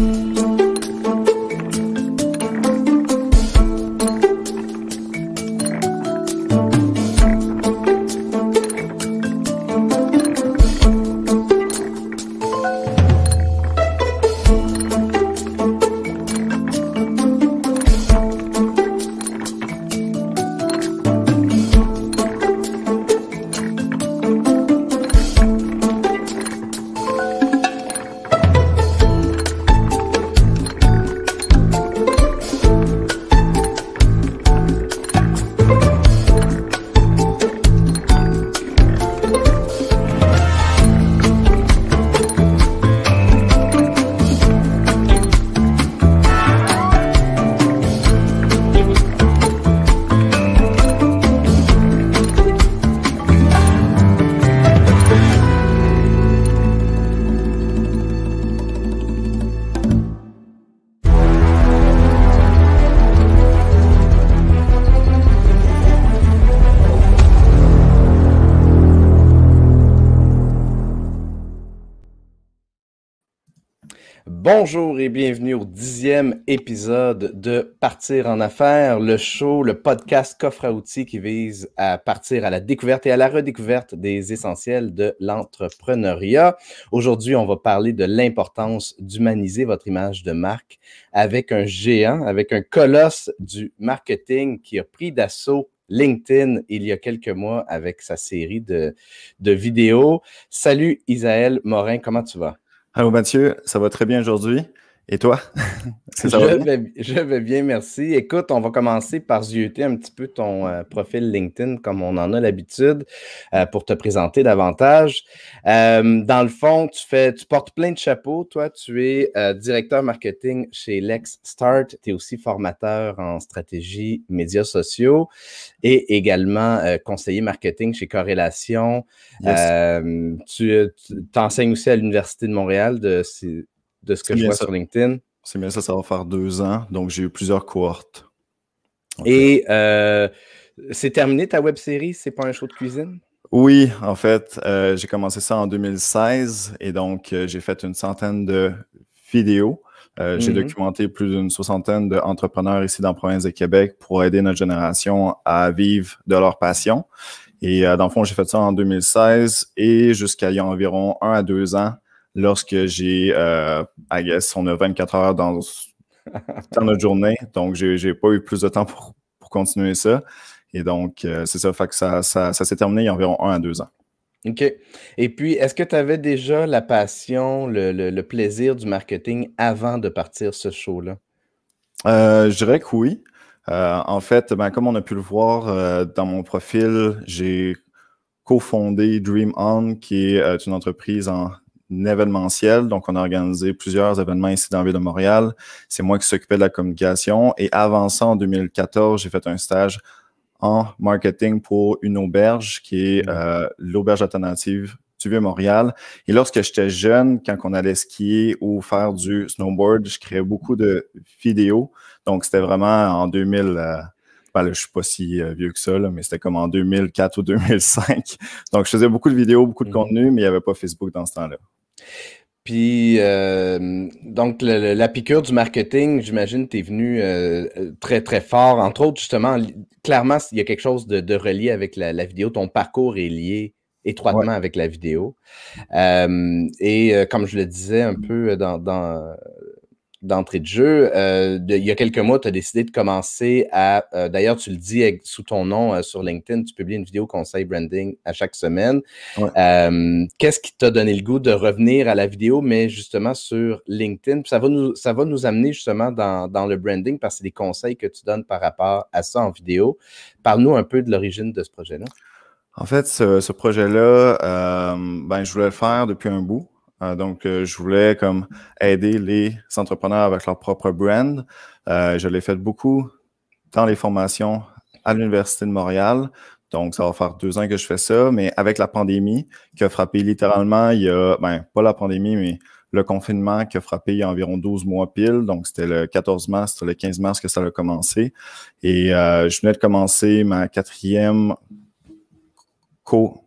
Thank you. Bonjour et bienvenue au dixième épisode de Partir en affaires, le show, le podcast coffre à outils qui vise à partir à la découverte et à la redécouverte des essentiels de l'entrepreneuriat. Aujourd'hui, on va parler de l'importance d'humaniser votre image de marque avec un géant, avec un colosse du marketing qui a pris d'assaut LinkedIn il y a quelques mois avec sa série de, vidéos. Salut Isaël Morin, comment tu vas? Allô Mathieu, ça va très bien aujourd'hui. Et toi? je, vais, bien, merci. Écoute, on va commencer par zioter un petit peu ton euh, profil LinkedIn comme on en a l'habitude euh, pour te présenter davantage. Euh, dans le fond, tu, fais, portes plein de chapeaux. Toi, tu es directeur marketing chez Lex Start. Tu es aussi formateur en stratégie médias sociaux et également conseiller marketing chez Corrélation. tu enseignes aussi à l'Université de Montréal de de ce que je vois sur LinkedIn. C'est bien ça, ça va faire deux ans. Donc, j'ai eu plusieurs cohortes. Et euh, c'est terminé ta web série, c'est pas un show de cuisine? Oui, en fait, euh, j'ai commencé ça en 2016 et donc euh, j'ai fait une centaine de vidéos. j'ai mm-hmm. documenté plus d'une soixantaine d'entrepreneurs ici dans la province de Québec pour aider notre génération à vivre de leur passion. Et dans le fond, j'ai fait ça en 2016 et jusqu'à il y a environ un à deux ans, lorsque j'ai, euh, on a 24 heures dans, notre journée, donc j'ai pas eu plus de temps pour, continuer ça. Et donc, euh, c'est ça, ça, s'est terminé il y a environ un à deux ans. OK. Et puis, est-ce que tu avais déjà la passion, le, plaisir du marketing avant de partir ce show-là? Euh, je dirais que oui. en fait, ben, comme on a pu le voir dans mon profil, j'ai cofondé Dream On, qui est une entreprise en événementiel. Donc, on a organisé plusieurs événements ici dans la ville de Montréal. C'est moi qui s'occupais de la communication. Et avant ça, en 2014, j'ai fait un stage en marketing pour une auberge qui est mm-hmm. euh, l'auberge alternative du Vieux-Montréal. Et lorsque j'étais jeune, quand on allait skier ou faire du snowboard, je créais beaucoup de vidéos. Donc, c'était vraiment en 2000. Euh, ben je ne suis pas si euh, vieux que ça, mais c'était comme en 2004 ou 2005. Donc, je faisais beaucoup de vidéos, beaucoup de mm-hmm. contenu, mais il n'y avait pas Facebook dans ce temps-là. Puis, euh, donc, la piqûre du marketing, j'imagine, tu es venu euh, très, très fort. Entre autres, justement, clairement, il y a quelque chose de, relié avec la, vidéo. Ton parcours est lié étroitement avec la vidéo. Euh, et comme je le disais un peu dans, dans, d'entrée de jeu. Euh, il y a quelques mois, tu as décidé de commencer à. Euh, d'ailleurs, tu le dis sous ton nom euh, sur LinkedIn, tu publies une vidéo conseil branding à chaque semaine. Qu'est-ce qui t'a donné le goût de revenir à la vidéo, mais justement sur LinkedIn? ça va nous, ça va nous amener justement dans, dans le branding parce que c'est des conseils que tu donnes par rapport à ça en vidéo. Parle-nous un peu de l'origine de ce projet-là. En fait, ce, ce projet-là, ben, je voulais le faire depuis un bout. Hein, donc, euh, je voulais comme aider les entrepreneurs avec leur propre brand. Euh, je l'ai fait beaucoup dans les formations à l'Université de Montréal. Donc, ça va faire deux ans que je fais ça, mais avec la pandémie qui a frappé littéralement, il y a, ben, pas la pandémie, mais le confinement qui a frappé il y a environ 12 mois pile. Donc, c'était le 14 mars, c'était le 15 mars que ça a commencé. Et euh, je venais de commencer ma quatrième cohort ».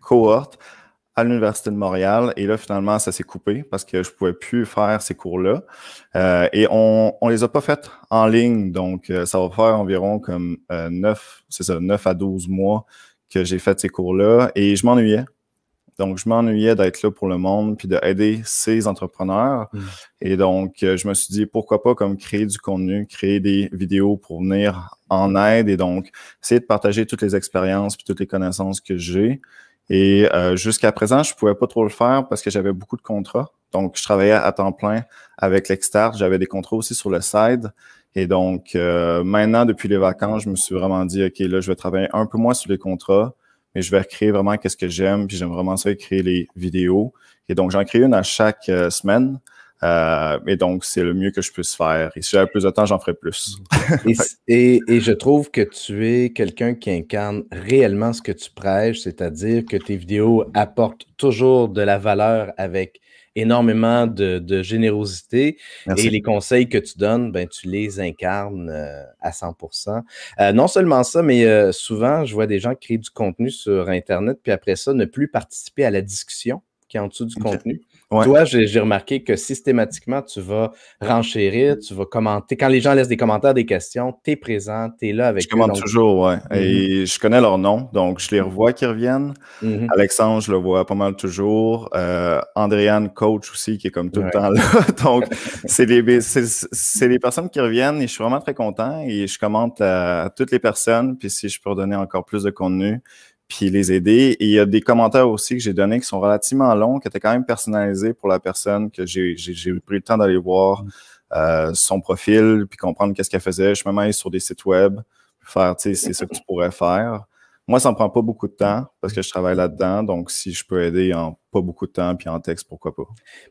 cohorte à l'Université de Montréal. Et là, finalement, ça s'est coupé parce que je ne pouvais plus faire ces cours-là. Euh, et on ne les a pas faites en ligne. Donc, euh, ça va faire environ comme euh, 9, c'est ça, 9 à 12 mois que j'ai fait ces cours-là. Et je m'ennuyais. Donc, je m'ennuyais d'être là pour le monde puis d'aider ces entrepreneurs. Mmh. Et donc, euh, je me suis dit, pourquoi pas comme créer du contenu, créer des vidéos pour venir en aide et donc essayer de partager toutes les expériences puis toutes les connaissances que j'ai et euh, jusqu'à présent, je pouvais pas trop le faire parce que j'avais beaucoup de contrats. Donc, je travaillais à temps plein avec l'Extart. J'avais des contrats aussi sur le side. Et donc, euh, maintenant, depuis les vacances, je me suis vraiment dit, OK, là, je vais travailler un peu moins sur les contrats, mais je vais créer vraiment qu'est-ce que j'aime. Puis j'aime vraiment ça, créer les vidéos. Et donc, j'en crée une à chaque euh, semaine. Euh, et donc, c'est le mieux que je puisse faire. Et si j'avais plus de temps, j'en ferai plus. et, je trouve que tu es quelqu'un qui incarne réellement ce que tu prêches, c'est-à-dire que tes vidéos apportent toujours de la valeur avec énormément de, générosité et les conseils que tu donnes, ben, tu les incarnes euh, à 100%. Euh, non seulement ça, mais souvent, je vois des gens créer du contenu sur Internet, puis après ça, ne plus participer à la discussion qui est en dessous du contenu. Toi, j'ai remarqué que systématiquement, tu vas renchérir, tu vas commenter. Quand les gens laissent des commentaires, des questions, tu es présent, tu es là avec je eux. Je commente toujours, ouais. Et mhm. je connais leur nom, donc je les mhm. revois qui reviennent. Mhm. Alexandre, je le vois pas mal toujours. Euh, Andréane, coach aussi, qui est comme tout le temps là. donc, ben, c'est des, personnes qui reviennent et je suis vraiment très content. Et je commente à, toutes les personnes. Puis si je peux donner encore plus de contenu, puis les aider. Et il y a des commentaires aussi que j'ai donnés qui sont relativement longs, qui étaient quand même personnalisés pour la personne, que j'ai pris le temps d'aller voir mm. euh, son profil, puis comprendre qu'est-ce qu'elle faisait. Je me mets sur des sites web, faire, tu sais, c'est ce que tu pourrais faire. Moi, ça ne prend pas beaucoup de temps parce que je travaille là-dedans. Donc, si je peux aider en pas beaucoup de temps puis en texte, pourquoi pas?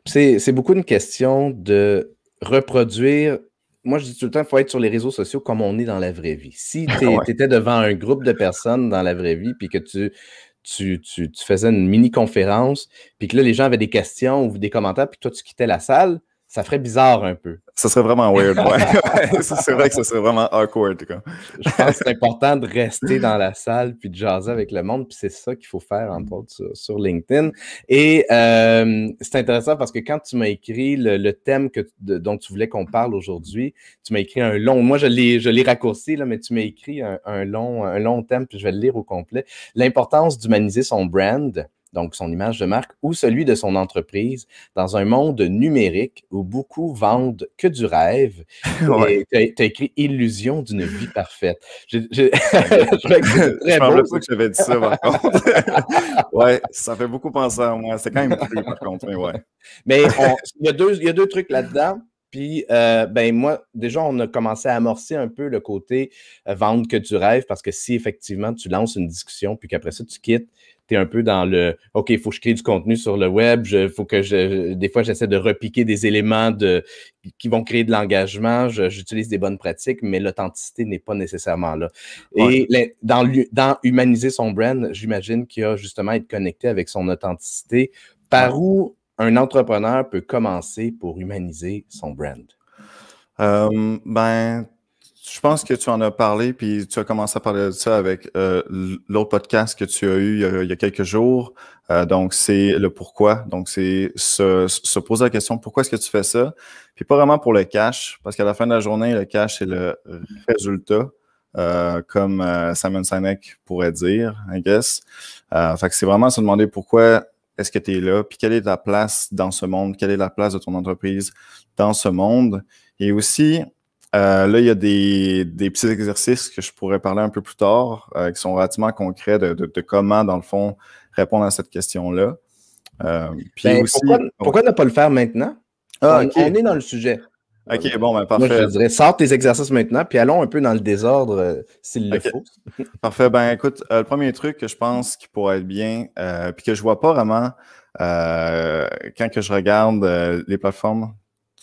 C'est beaucoup une question de reproduire moi, je dis tout le temps, il faut être sur les réseaux sociaux comme on est dans la vraie vie. Si tu étais devant un groupe de personnes dans la vraie vie, puis que tu, tu, tu, tu faisais une mini-conférence, puis que là, les gens avaient des questions ou des commentaires, puis toi, tu quittais la salle, ça ferait bizarre un peu. Ça serait vraiment weird, ouais. c'est vrai que ça serait vraiment awkward. Je pense que c'est important de rester dans la salle puis de jaser avec le monde, puis c'est ça qu'il faut faire, en autres, sur, LinkedIn. Et euh, c'est intéressant parce que quand tu m'as écrit le, thème que, dont tu voulais qu'on parle aujourd'hui, tu m'as écrit un long, moi je l'ai raccourci, là, mais tu m'as écrit long, un long thème, puis je vais le lire au complet. L'importance d'humaniser son brand donc son image de marque, ou celui de son entreprise dans un monde numérique où beaucoup vendent que du rêve. tu as, écrit Illusion d'une vie parfaite. Ah, je, ne je, pas que j'avais dit ça, par contre. Oui, ça fait beaucoup penser à moi. C'est quand même plus, par contre, mais ouais. Mais il y, a deux, trucs là-dedans. Puis, euh, ben moi, déjà, on a commencé à amorcer un peu le côté euh, vendre que du rêve » parce que si effectivement tu lances une discussion, puis qu'après ça, tu quittes, tu es un peu dans le OK, il faut que je crée du contenu sur le web, faut que je, des fois j'essaie de repiquer des éléments qui vont créer de l'engagement, j'utilise des bonnes pratiques, mais l'authenticité n'est pas nécessairement là. Et dans, dans humaniser son brand, j'imagine qu'il y a justement être connecté avec son authenticité. Par où un entrepreneur peut commencer pour humaniser son brand? Euh, ben, je pense que tu en as parlé, puis tu as commencé à parler de ça avec euh, l'autre podcast que tu as eu il y a, quelques jours. Euh, donc, c'est le pourquoi. Donc, c'est se, se, poser la question pourquoi est-ce que tu fais ça? Puis pas vraiment pour le cash, parce qu'à la fin de la journée, le cash, c'est le résultat. Euh, comme Simon Sinek pourrait dire, I guess. fait c'est vraiment se demander pourquoi est-ce que tu es là, puis quelle est ta place dans ce monde, quelle est la place de ton entreprise dans ce monde. Et aussi, euh, là, il y a des, petits exercices que je pourrais parler un peu plus tard, euh, qui sont relativement concrets de, comment, dans le fond, répondre à cette question-là. Euh, ben, pourquoi, ne pas le faire maintenant? Ah, on, est dans le sujet. OK, bon, ben, parfait. je dirais, sors tes exercices maintenant, puis allons un peu dans le désordre s'il le faut. parfait. Ben, écoute, le premier truc que je pense qui pourrait être bien, puis que je vois pas vraiment quand que je regarde les plateformes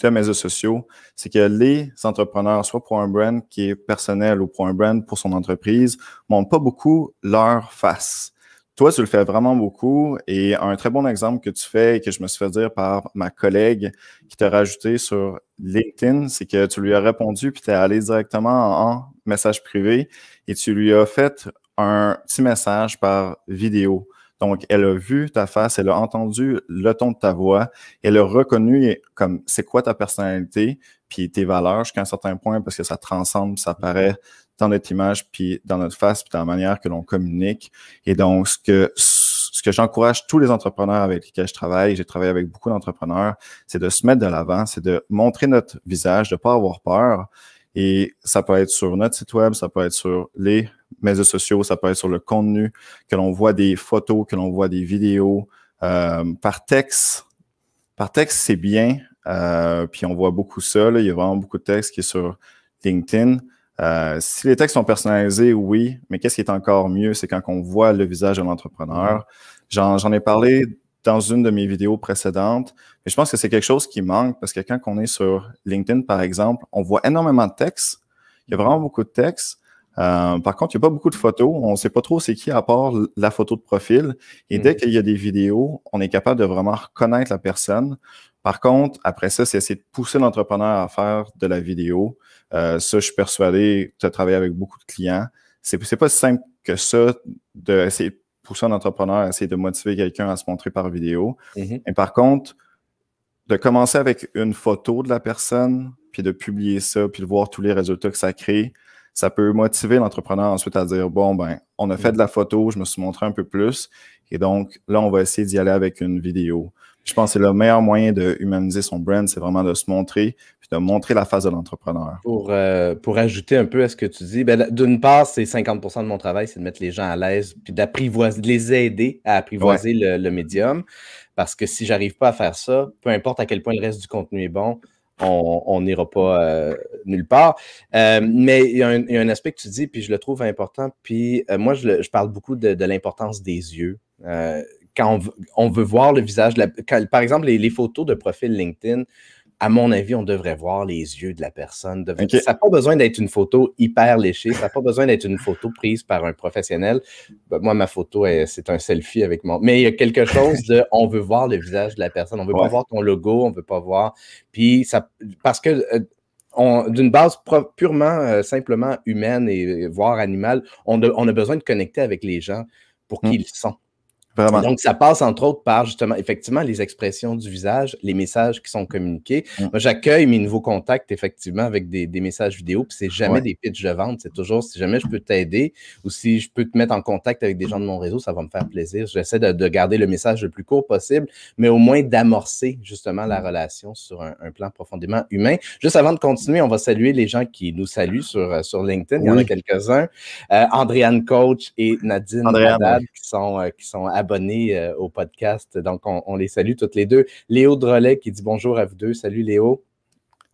mes réseaux sociaux, c'est que les entrepreneurs, soit pour un brand qui est personnel ou pour un brand pour son entreprise, montrent pas beaucoup leur face. Toi, tu le fais vraiment beaucoup et un très bon exemple que tu fais et que je me suis fait dire par ma collègue qui t'a rajouté sur LinkedIn, c'est que tu lui as répondu puis tu es allé directement en message privé et tu lui as fait un petit message par vidéo. Donc, elle a vu ta face, elle a entendu le ton de ta voix, elle a reconnu comme c'est quoi ta personnalité, puis tes valeurs jusqu'à un certain point, parce que ça transcende, ça apparaît dans notre image, puis dans notre face, puis dans la manière que l'on communique. Et donc, ce que ce que j'encourage tous les entrepreneurs avec lesquels je travaille, j'ai travaillé avec beaucoup d'entrepreneurs, c'est de se mettre de l'avant, c'est de montrer notre visage, de ne pas avoir peur. Et ça peut être sur notre site web, ça peut être sur les réseaux sociaux, ça peut être sur le contenu, que l'on voit des photos, que l'on voit des vidéos. Euh, par texte, par texte, c'est bien. Euh, puis on voit beaucoup ça. Il y a vraiment beaucoup de texte qui est sur LinkedIn. Euh, si les textes sont personnalisés, oui, mais qu'est-ce qui est encore mieux, c'est quand on voit le visage de l'entrepreneur. J'en ai parlé dans une de mes vidéos précédentes, mais je pense que c'est quelque chose qui manque parce que quand on est sur LinkedIn, par exemple, on voit énormément de textes. Il y a vraiment beaucoup de textes, euh, par contre, il n'y a pas beaucoup de photos. On ne sait pas trop c'est qui à part la photo de profil. Et dès hmm. qu'il y a des vidéos, on est capable de vraiment reconnaître la personne. Par contre, après ça, c'est essayer de pousser l'entrepreneur à faire de la vidéo. Euh, ça, je suis persuadé, tu as travaillé avec beaucoup de clients. C'est pas si simple que ça d'essayer de, pousser un entrepreneur essayer de motiver quelqu'un à se montrer par vidéo. Et hmm. par contre, de commencer avec une photo de la personne, puis de publier ça, puis de voir tous les résultats que ça crée, ça peut motiver l'entrepreneur ensuite à dire bon, ben, on a fait de la photo, je me suis montré un peu plus. Et donc, là, on va essayer d'y aller avec une vidéo. Je pense que c'est le meilleur moyen de humaniser son brand, c'est vraiment de se montrer, puis de montrer la face de l'entrepreneur. Pour, euh, pour ajouter un peu à ce que tu dis, ben, d'une part, c'est 50 de mon travail, c'est de mettre les gens à l'aise, puis d'apprivoiser, de les aider à apprivoiser le, le médium. Parce que si j'arrive pas à faire ça, peu importe à quel point le reste du contenu est bon, on n'ira pas euh, nulle part. Euh, mais il y, a un, aspect que tu dis, puis je le trouve important. Puis euh, moi, je, parle beaucoup de, l'importance des yeux. quand on veut, voir le visage, par exemple, les, les, photos de profil LinkedIn, à mon avis, on devrait voir les yeux de la personne. Ça n'a pas besoin d'être une photo hyper léchée, ça n'a pas besoin d'être une photo prise par un professionnel. Ben, moi, ma photo, c'est un selfie avec moi. Mais il y a quelque chose de on veut voir le visage de la personne, on ne veut pas voir ton logo, on ne veut pas voir. Puis parce que euh, d'une base purement, euh, simplement humaine et voire animale, on, on a besoin de connecter avec les gens pour mm. qu'ils ils sont. Donc, ça passe entre autres par justement, effectivement, les expressions du visage, les messages qui sont communiqués. Mm. Moi, j'accueille mes nouveaux contacts effectivement avec des, des messages vidéo, puis c'est jamais des pitches de vente. C'est toujours si jamais je peux t'aider ou si je peux te mettre en contact avec des gens de mon réseau, ça va me faire plaisir. J'essaie de, de garder le message le plus court possible, mais au moins d'amorcer justement la mm. relation sur un, plan profondément humain. Juste avant de continuer, on va saluer les gens qui nous saluent sur, euh, sur LinkedIn. Il y en a quelques-uns. Euh, Coach et Nadine Andréane, qui sont, euh, qui sont abonnés euh, au podcast. Donc, on, les salue toutes les deux. Léo Drolet qui dit bonjour à vous deux. Salut Léo.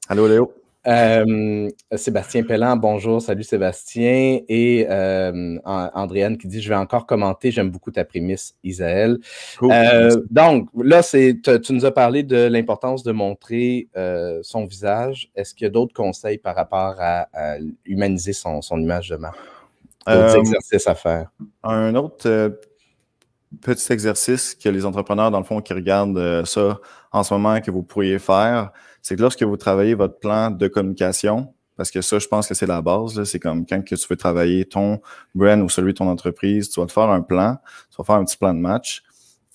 Allô Léo. Euh, Sébastien Pellin, bonjour, salut Sébastien. Et euh, Andréane qui dit Je vais encore commenter, j'aime beaucoup ta prémisse, Isaël. donc, là, tu nous as parlé de l'importance de montrer son visage. Est-ce qu'il y a d'autres conseils par rapport à, humaniser son, image de marque D'autres exercices à faire Un autre petit exercice que les entrepreneurs, dans le fond, qui regardent euh, ça en ce moment, que vous pourriez faire, c'est que lorsque vous travaillez votre plan de communication, parce que ça, je pense que c'est la base. C'est comme quand que tu veux travailler ton brand ou celui de ton entreprise, tu vas te faire un plan, tu vas faire un petit plan de match.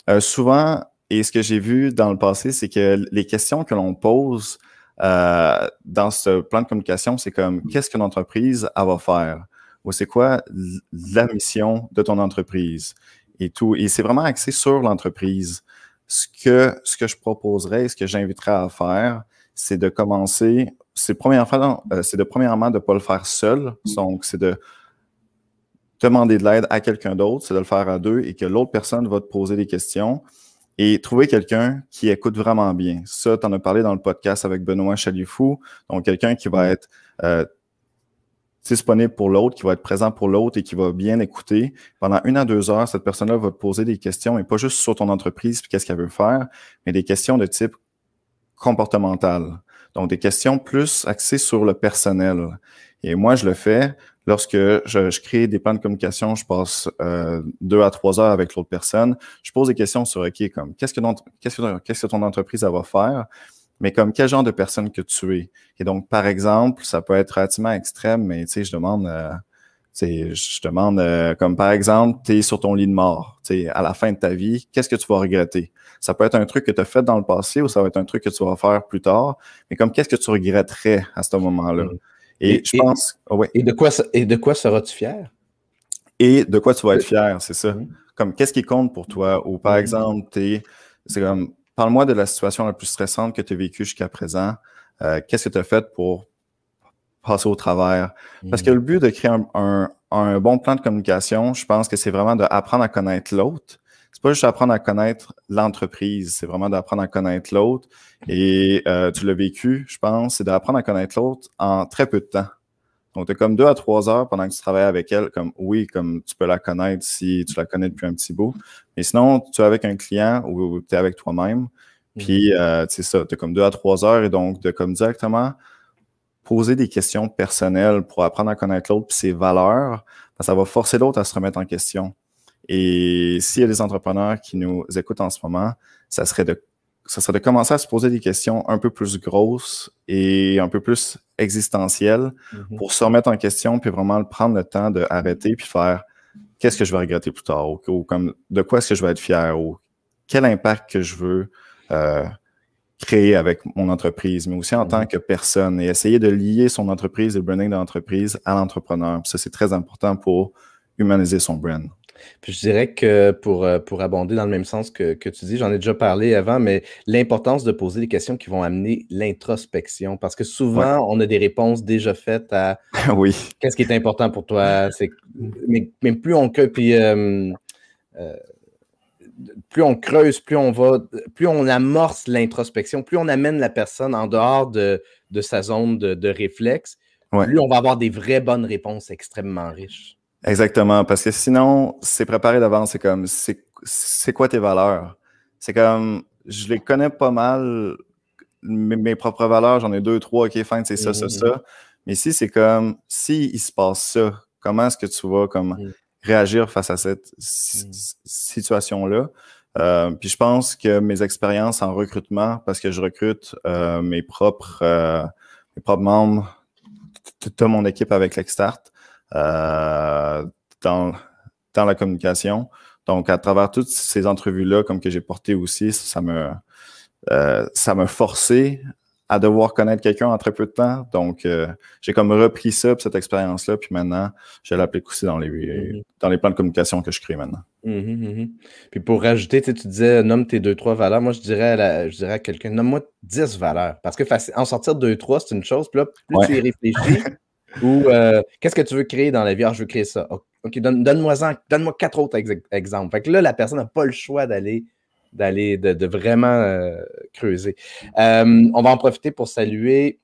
Euh, souvent, et ce que j'ai vu dans le passé, c'est que les questions que l'on pose euh, dans ce plan de communication, c'est comme qu'est-ce que l'entreprise va faire? Ou c'est quoi la mission de ton entreprise? et tout. Et c'est vraiment axé sur l'entreprise. Ce que, ce que je proposerais, ce que j'inviterais à faire, c'est de commencer, c'est premièrement, euh, c'est de premièrement de ne pas le faire seul. Mm. Donc, c'est de demander de l'aide à quelqu'un d'autre, c'est de le faire à deux et que l'autre personne va te poser des questions et trouver quelqu'un qui écoute vraiment bien. Ça, tu en as parlé dans le podcast avec Benoît Chalifou, donc quelqu'un qui va mm. être euh, disponible pour l'autre, qui va être présent pour l'autre et qui va bien écouter. Pendant une à deux heures, cette personne-là va te poser des questions et pas juste sur ton entreprise puis qu'est-ce qu'elle veut faire, mais des questions de type comportemental. Donc, des questions plus axées sur le personnel. Et moi, je le fais lorsque je, crée des plans de communication, je passe euh, deux à trois heures avec l'autre personne. Je pose des questions sur OK, comme qu'est-ce que, que ton entreprise va faire? mais comme quel genre de personne que tu es. Et donc, par exemple, ça peut être relativement extrême, mais tu sais, je demande, euh, je demande, euh, comme par exemple, tu es sur ton lit de mort, tu sais, à la fin de ta vie, qu'est-ce que tu vas regretter? Ça peut être un truc que tu as fait dans le passé ou ça va être un truc que tu vas faire plus tard, mais comme qu'est-ce que tu regretterais à ce moment-là? Mm. Et, je pense. Et, oh ouais. et, de quoi, et de quoi seras-tu fier? Et de quoi tu vas être euh, fier, c'est ça. Mm. Comme qu'est-ce qui compte pour toi? Ou par mm. exemple, es, c'est comme Parle-moi de la situation la plus stressante que tu as vécue jusqu'à présent. Euh, qu'est-ce que tu as fait pour passer au travers? Parce que mm. le but de créer un, bon plan de communication, je pense que c'est vraiment d'apprendre à connaître l'autre. C'est pas juste apprendre à connaître l'entreprise, c'est vraiment d'apprendre à connaître l'autre. Et euh, tu l'as vécu, je pense, c'est d'apprendre à connaître l'autre en très peu de temps. Donc, tu comme deux à trois heures pendant que tu travailles avec elle, comme oui, comme tu peux la connaître si tu la connais depuis un petit bout. Mais sinon, tu es avec un client ou tu es avec toi-même. Mm. Puis, euh, c'est ça, tu as comme deux à trois heures et donc de comme directement poser des questions personnelles pour apprendre à connaître l'autre et ses valeurs, ben, ça va forcer l'autre à se remettre en question. Et s'il y a des entrepreneurs qui nous écoutent en ce moment, ça serait de ça serait de commencer à se poser des questions un peu plus grosses et un peu plus existentielles mm-hmm. pour se remettre en question, puis vraiment prendre le temps d'arrêter, mm-hmm. puis faire qu'est-ce que je vais regretter plus tard, ou, comme de quoi est-ce que je vais être fier, ou quel impact que je veux euh, créer avec mon entreprise, mais aussi en tant mm-hmm. que personne, et essayer de lier son entreprise et le branding de l'entreprise à l'entrepreneur. Ça, c'est très important pour humaniser son brand je dirais que euh, pour, abonder dans le même sens que, tu dis, j'en ai déjà parlé avant, mais l'importance de poser des questions qui vont amener l'introspection. Parce que souvent, on a des réponses déjà faites à oui. qu'est-ce qui est important pour toi. mais, plus on euh, euh, plus on creuse, plus on va, plus on amorce l'introspection, plus on amène la personne en dehors de, sa zone de, réflexe, plus on va avoir des vraies bonnes réponses extrêmement riches. Exactement, parce que sinon, c'est préparé d'avance, c'est comme, c'est quoi tes valeurs? C'est comme, je les connais pas mal, mes, propres valeurs, j'en ai deux, trois, ok, fin, c'est ça, ça, mm-hmm. ça. Mais si, c'est comme, si il se passe ça, comment est-ce que tu vas comme mm. réagir face à cette mm. situation-là? Euh, puis je pense que mes expériences en recrutement, parce que je recrute euh, mes propres euh, mes propres membres, toute mon équipe avec l'Extart, euh, dans, dans, la communication. Donc, à travers toutes ces entrevues-là, comme que j'ai porté aussi, ça me, euh, ça m'a forcé à devoir connaître quelqu'un en très peu de temps. Donc, euh, j'ai comme repris ça, cette expérience-là, puis maintenant, je l'applique aussi dans les, mhm. dans les plans de communication que je crée maintenant. Mhm, mhm. Puis pour rajouter, tu disais, nomme tes deux, trois valeurs. Moi, je dirais à, je dirais quelqu'un, nomme-moi dix valeurs. Parce que en sortir deux, trois, c'est une chose, puis là, plus tu y réfléchis, Ou euh, qu'est-ce que tu veux créer dans la vie? Ah, je veux créer ça. OK, donne-moi donne moi donne moi quatre autres exemples. Fait que là, la personne n'a pas le choix d'aller d'aller de, vraiment euh, creuser. Euh, on va en profiter pour saluer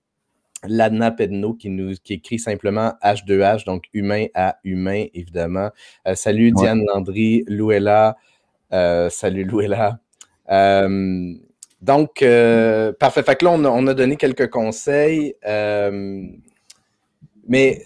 Ladna Pedno qui nous qui écrit simplement H2H, donc humain à humain, évidemment. salut Diane Landry, Louella. salut Louella. donc, parfait. Fait que là, on a, on a donné quelques conseils. Mais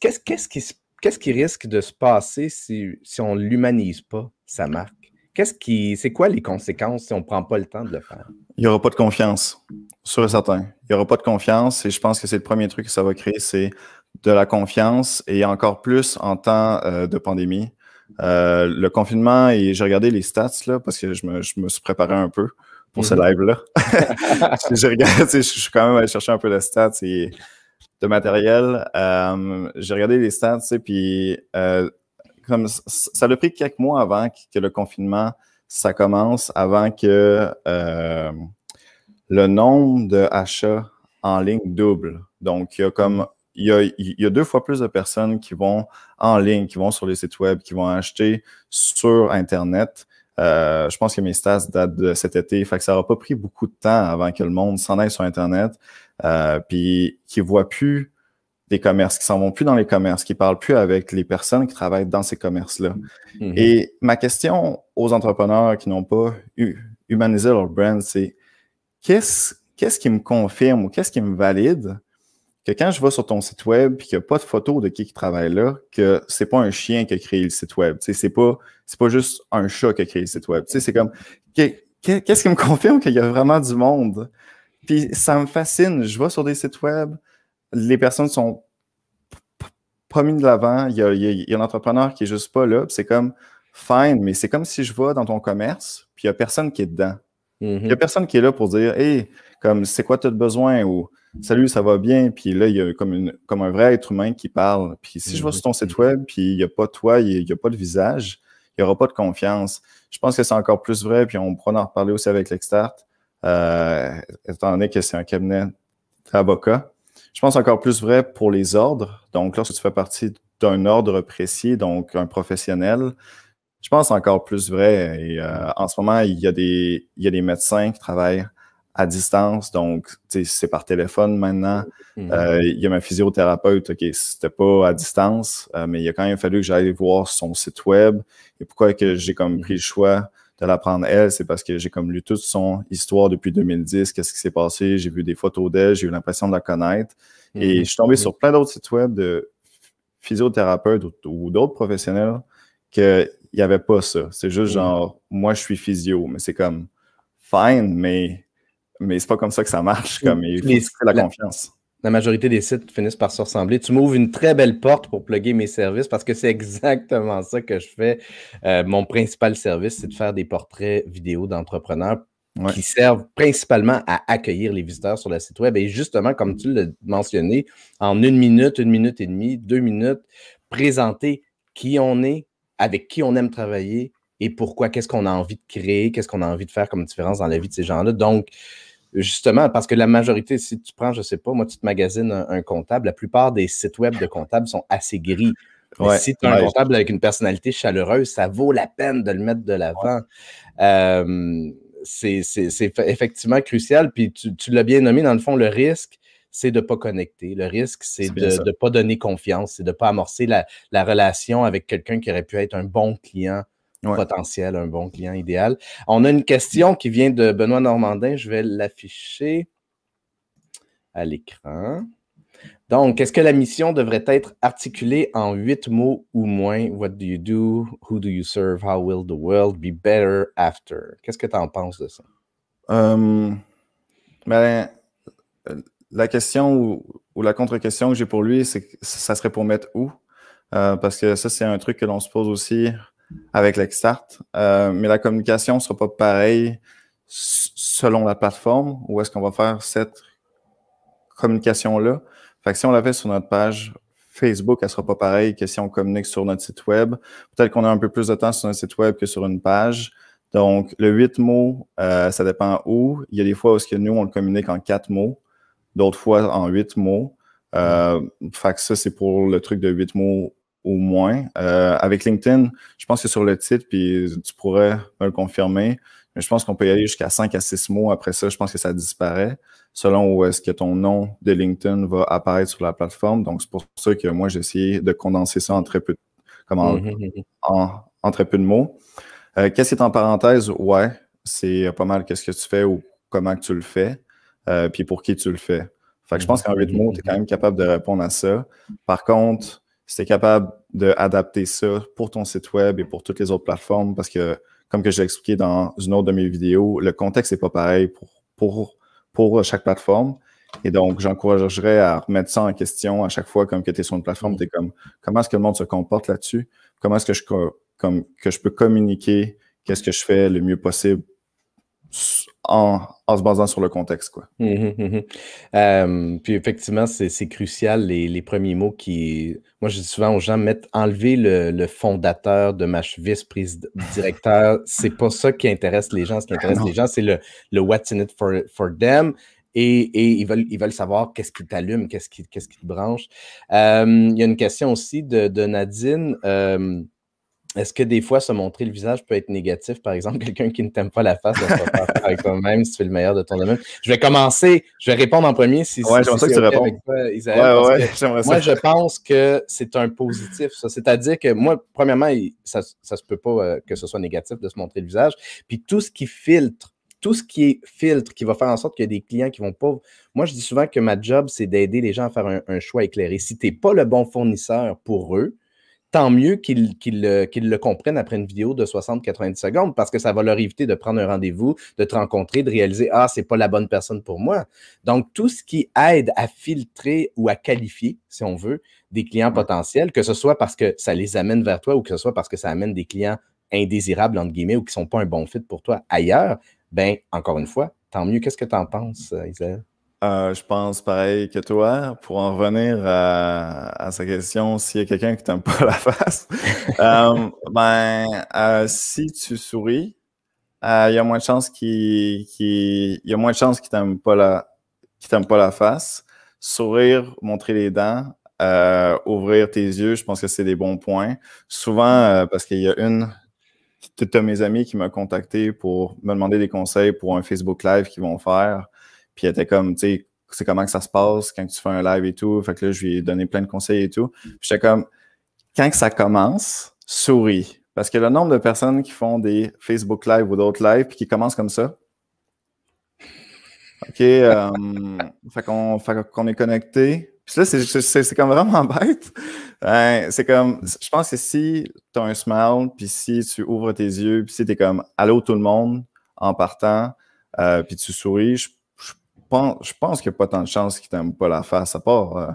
qu'est-ce qui, qui, risque de se passer si, on ne l'humanise pas, sa marque? Qu'est-ce qui, c'est quoi les conséquences si on ne prend pas le temps de le faire? Il n'y aura pas de confiance, sur certains. certain. Il n'y aura pas de confiance et je pense que c'est le premier truc que ça va créer, c'est de la confiance et encore plus en temps euh, de pandémie. Euh, le confinement, et j'ai regardé les stats là, parce que je me, suis préparé un peu pour ce mhm. live-là. je, je, suis quand même allé chercher un peu les stats et de matériel. Euh, j'ai regardé les stats, et puis euh, comme ça a pris quelques mois avant que le confinement ça commence, avant que euh, le nombre de d'achats en ligne double. Donc, il y a comme il y a, deux fois plus de personnes qui vont en ligne, qui vont sur les sites web, qui vont acheter sur Internet euh, je pense que mes stats datent de cet été, fait que ça n'aura pas pris beaucoup de temps avant que le monde s'en aille sur Internet, euh, puis ne voient plus des commerces, qui s'en vont plus dans les commerces, qui parlent plus avec les personnes qui travaillent dans ces commerces-là. Mm-hmm. Et ma question aux entrepreneurs qui n'ont pas humanisé leur brand, c'est qu'est-ce qu'est-ce qui me confirme ou qu'est-ce qui me valide que quand je vais sur ton site web et qu'il n'y a pas de photo de qui qui travaille là, que c'est pas un chien qui a créé le site web. Ce n'est pas, pas juste un chat qui a créé le site web. C'est comme, qu'est-ce qui me confirme qu'il y a vraiment du monde? Puis ça me fascine. Je vais sur des sites web, les personnes sont pas mises de l'avant. Il y a, un entrepreneur qui n'est juste pas là. C'est comme, fine, mais c'est comme si je vais dans ton commerce, puis il n'y a personne qui est dedans. Il n'y a mm-hmm. personne qui est là pour dire, hey, comme, c'est quoi tu as besoin? Ou, Salut, ça va bien. Puis là, il y a comme, un vrai être humain qui parle. Puis si je vais sur ton site web, puis il n'y a pas toi, il n'y a, pas de visage, il n'y aura pas de confiance. Je pense que c'est encore plus vrai. Puis on pourra en reparler aussi avec l'Extart, euh, étant donné que c'est un cabinet d'avocat. Je pense encore plus vrai pour les ordres. Donc, lorsque tu fais partie d'un ordre précis, donc un professionnel, je pense encore plus vrai. Et, euh, en ce moment, il y a des médecins qui travaillent à distance, donc c'est par téléphone maintenant. Mhm. Euh, il y a ma physiothérapeute, ok, c'était pas à distance, euh, mais il a quand même fallu que j'aille voir son site web. Et pourquoi que j'ai comme mhm. pris le choix de la prendre elle, c'est parce que j'ai comme lu toute son histoire depuis 2010, qu'est-ce qui s'est passé, j'ai vu des photos d'elle, j'ai eu l'impression de la connaître. Et mhm. je suis tombé sur plein d'autres sites web de physiothérapeutes ou, ou d'autres professionnels qu'il n'y avait pas ça. C'est juste genre, moi je suis physio, mais c'est comme fine, mais mais c'est pas comme ça que ça marche. Comme il faut la, confiance. La majorité des sites finissent par se ressembler. Tu m'ouvres une très belle porte pour plugger mes services parce que c'est exactement ça que je fais. Euh, mon principal service, c'est de faire des portraits vidéo d'entrepreneurs qui servent principalement à accueillir les visiteurs sur le site web. Et justement, comme tu l'as mentionné, en une minute, une minute et demie, deux minutes, présenter qui on est, avec qui on aime travailler et pourquoi, qu'est-ce qu'on a envie de créer, qu'est-ce qu'on a envie de faire comme différence dans la vie de ces gens-là. Donc, Justement, parce que la majorité, si tu prends, je sais pas, moi, tu te magasines un, comptable, la plupart des sites web de comptables sont assez gris. si tu as un comptable avec une personnalité chaleureuse, ça vaut la peine de le mettre de l'avant. Euh, c'est effectivement crucial. Puis tu, l'as bien nommé, dans le fond, le risque, c'est de ne pas connecter. Le risque, c'est de ne pas donner confiance, c'est de ne pas amorcer la relation avec quelqu'un qui aurait pu être un bon client potentiel, un bon client idéal. On a une question qui vient de Benoît Normandin. Je vais l'afficher à l'écran. Donc, est-ce que la mission devrait être articulée en huit mots ou moins? What do you do? Who do you serve? How will the world be better after? Qu'est-ce que tu en penses de ça? Hum, ben, la question ou, la contre-question que j'ai pour lui, c'est que ça serait pour mettre où? Euh, parce que ça, c'est un truc que l'on se pose aussi avec l'Extart. Euh, mais la communication ne sera pas pareille selon la plateforme où est-ce qu'on va faire cette communication-là. Fait que si on la fait sur notre page Facebook, elle sera pas pareille que si on communique sur notre site web. Peut-être qu'on a un peu plus de temps sur notre site web que sur une page. Donc, le huit mots, euh, ça dépend où. Il y a des fois où ce que nous, on le communique en quatre mots, d'autres fois en huit mots. Euh, fait que ça, c'est pour le truc de huit mots au moins. Euh, avec LinkedIn, je pense que sur le titre, puis tu pourrais me le confirmer, mais je pense qu'on peut y aller jusqu'à 5 à 6 mots. Après ça, je pense que ça disparaît selon où est-ce que ton nom de LinkedIn va apparaître sur la plateforme. Donc, c'est pour ça que moi, j'ai essayé de condenser ça en très peu de, comment, mhm, mhm. en, en très peu de mots. Euh, qu'est-ce qui est en parenthèse? Ouais, c'est pas mal qu'est-ce que tu fais ou comment tu le fais, euh, puis pour qui tu le fais. Fait que je pense mhm. qu'en 8 mots, tu es quand même capable de répondre à ça. Par contre, si tu es capable d'adapter ça pour ton site web et pour toutes les autres plateformes, parce que, comme que j'ai expliqué dans une autre de mes vidéos, le contexte n'est pas pareil pour, pour, pour chaque plateforme. Et donc, j'encouragerais à remettre ça en question à chaque fois, comme que tu es sur une plateforme, mm. tu es comme, comment est-ce que le monde se comporte là-dessus? Comment est-ce que je, comme, que je peux communiquer qu'est-ce que je fais le mieux possible en, se basant sur le contexte. Quoi. Mhm, mhm. Euh, puis effectivement, c'est crucial, les, premiers mots qui... Moi, je dis souvent aux gens, mettre, enlever le, fondateur de ma vice-directeur, c'est pas ça qui intéresse les gens. Ce qui intéresse les gens, c'est le, what's in it for, them. Et, ils, veulent, ils veulent savoir qu'est-ce qui t'allume, qu'est-ce qui, qu'est-ce qui te branche. Euh, il y a une question aussi de, Nadine. Euh, est-ce que des fois, se montrer le visage peut être négatif? Par exemple, quelqu'un qui ne t'aime pas la face, va se faire avec toi-même si tu fais le meilleur de ton domaine. Je vais commencer, je vais répondre en premier si, ouais, que tu réponds. ouais, ouais, moi, je pense que c'est un positif, C'est-à-dire que moi, premièrement, ça, ne se peut pas euh, que ce soit négatif de se montrer le visage. Puis tout ce qui filtre, tout ce qui est filtre qui va faire en sorte qu'il y a des clients qui vont pas. Moi, je dis souvent que ma job, c'est d'aider les gens à faire un, un choix éclairé. Si tu n'es pas le bon fournisseur pour eux, tant mieux qu'ils euh, le comprennent après une vidéo de 60-90 secondes parce que ça va leur éviter de prendre un rendez-vous, de te rencontrer, de réaliser Ah, c'est pas la bonne personne pour moi. Donc, tout ce qui aide à filtrer ou à qualifier, si on veut, des clients potentiels, que ce soit parce que ça les amène vers toi ou que ce soit parce que ça amène des clients indésirables, entre guillemets, ou qui ne sont pas un bon fit pour toi ailleurs, ben encore une fois, tant mieux. Qu'est-ce que tu en penses, euh, Isabelle? Euh, je pense pareil que toi. Pour en revenir à, sa question, s'il y a quelqu'un qui t'aime pas la face, euh, ben, euh, si tu souris, il y a moins de chances qu'il y a moins de chances qu'il t'aime pas la qui t'aime pas la face. Sourire, montrer les dents, ouvrir tes yeux, je pense que c'est des bons points. Souvent, parce qu'il y a une as mes amis qui m'ont contacté pour me demander des conseils pour un Facebook Live qu'ils vont faire. Puis elle était comme, tu sais, c'est comment que ça se passe quand tu fais un live et tout. Fait que là, je lui ai donné plein de conseils et tout. J'étais comme, quand que ça commence, souris. Parce que le nombre de personnes qui font des Facebook Live ou d'autres lives puis qui commencent comme ça. OK, euh, fait qu'on est connecté. Puis là, c'est comme vraiment bête. Ben, c'est comme, je pense que si tu as un smile, puis si tu ouvres tes yeux, puis si tu es comme « Allô tout le monde » en partant, euh, puis tu souris, je je pense qu'il n'y a pas tant de chances qu'il t'aime pas la face, à part. Euh,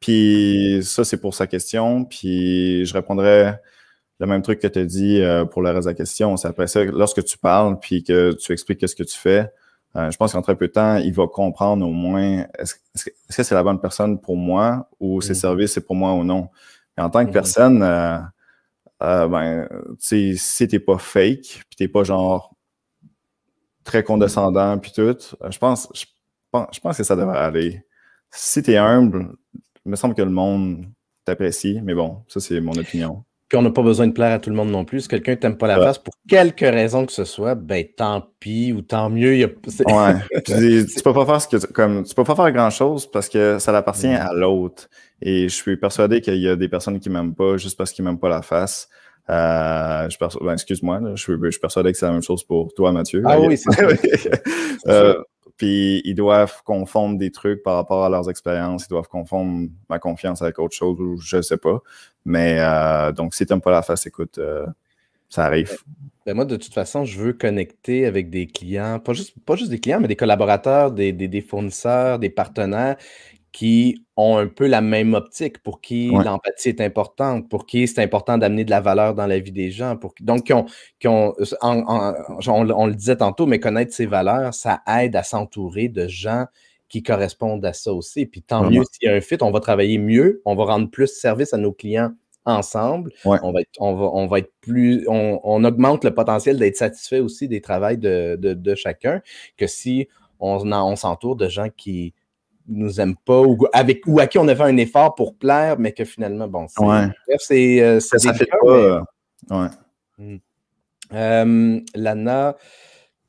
puis ça, c'est pour sa question. Puis je répondrai le même truc que tu as dit euh, pour le reste de la question. C'est après ça, lorsque tu parles puis que tu expliques ce que tu fais, euh, je pense qu'en très peu de temps, il va comprendre au moins est-ce que c'est la bonne personne pour moi ou ses mmh. services, c'est pour moi ou non. Et en tant que mmh. personne, personne, ben, tu sais, si t'es pas fake, puis t'es pas genre très condescendant, puis tout, je pense, je pense que ça devrait aller. Si tu es humble, il me semble que le monde t'apprécie, mais bon, ça, c'est mon opinion. Puis on n'a pas besoin de plaire à tout le monde non plus. Si quelqu'un t'aime pas la face pour quelque raison que ce soit, ben tant pis ou tant mieux. Y ouais. tu, peux pas faire peux pas faire grand chose parce que ça appartient mm. à l'autre. Et je suis persuadé qu'il y a des personnes qui m'aiment pas juste parce qu'ils m'aiment pas la face. Euh, ben, excuse-moi, je suis, persuadé que c'est la même chose pour toi, Mathieu. Ah oui, c'est euh, puis ils doivent confondre des trucs par rapport à leurs expériences. Ils doivent confondre ma confiance avec autre chose ou je sais pas. Mais euh, donc, si tu n'aimes pas la face, écoute, euh, ça arrive. Ben, ben, moi, de toute façon, je veux connecter avec des clients, pas juste, pas juste des clients, mais des collaborateurs, des fournisseurs, des partenaires qui ont un peu la même optique, pour qui l'empathie est importante, pour qui c'est important d'amener de la valeur dans la vie des gens. Pour donc, on, le disait tantôt, mais connaître ses valeurs, ça aide à s'entourer de gens qui correspondent à ça aussi. Puis tant mieux s'il y a un fit, on va travailler mieux, on va rendre plus de service à nos clients ensemble. On, va on, va, être plus. On, augmente le potentiel d'être satisfait aussi des travails de, chacun que si on s'entoure de gens qui nous aiment pas ou, avec, ou à qui on a fait un effort pour plaire, mais que finalement, bon, c'est. Euh, c'est, ça, fait pas. Euh, hum. Lana,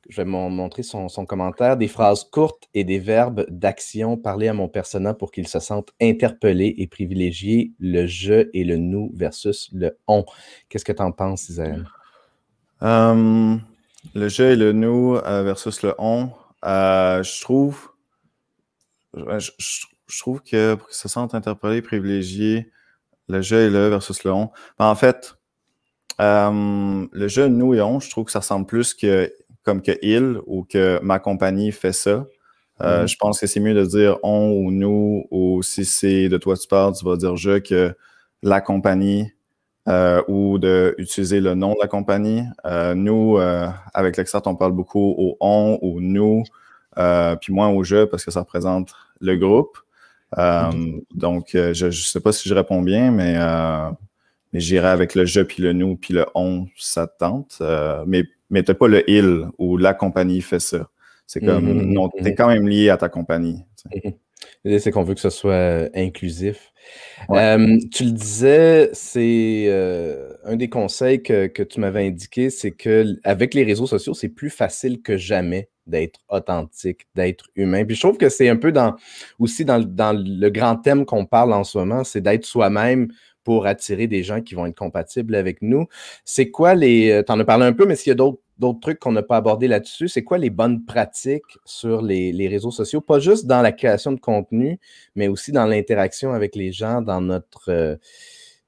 je vais montrer son, commentaire. Des phrases courtes et des verbes d'action. Parler à mon persona pour qu'il se sente interpellé et privilégié. le je et le nous versus le on. Qu'est-ce que tu en penses, Israël? le je et le nous euh, versus le on. je trouve je, trouve que pour qu'ils se sentent interpellés, privilégiés, le jeu et le versus le on. Ben, en fait, euh, le jeu nous et on, je trouve que ça ressemble plus que comme que il ou que ma compagnie fait ça. Euh, mhm. Je pense que c'est mieux de dire on ou nous, ou si c'est de toi tu parles, tu vas dire je que la compagnie euh, ou d'utiliser le nom de la compagnie. nous, avec l'exert on parle beaucoup au on ou nous, puis moins au je parce que ça représente le groupe. Euh, mhm. Donc, euh, je ne sais pas si je réponds bien, mais, euh, mais j'irai avec le je, puis le nous, puis le on, ça tente. Mais mais mettez pas le il ou la compagnie fait ça. C'est mhm, comme, mhm, non, tu es quand même lié à ta compagnie. c'est qu'on veut que ce soit inclusif. tu le disais, c'est un des conseils que, que tu m'avais indiqué, c'est qu'avec les réseaux sociaux, c'est plus facile que jamais d'être authentique, d'être humain. Puis je trouve que c'est un peu dans, aussi dans, le grand thème qu'on parle en ce moment, c'est d'être soi-même pour attirer des gens qui vont être compatibles avec nous. C'est quoi les... Euh, tu en as parlé un peu, mais s'il y a d'autres trucs qu'on n'a pas abordés là-dessus, c'est quoi les bonnes pratiques sur les, réseaux sociaux, pas juste dans la création de contenu, mais aussi dans l'interaction avec les gens, dans notre, euh,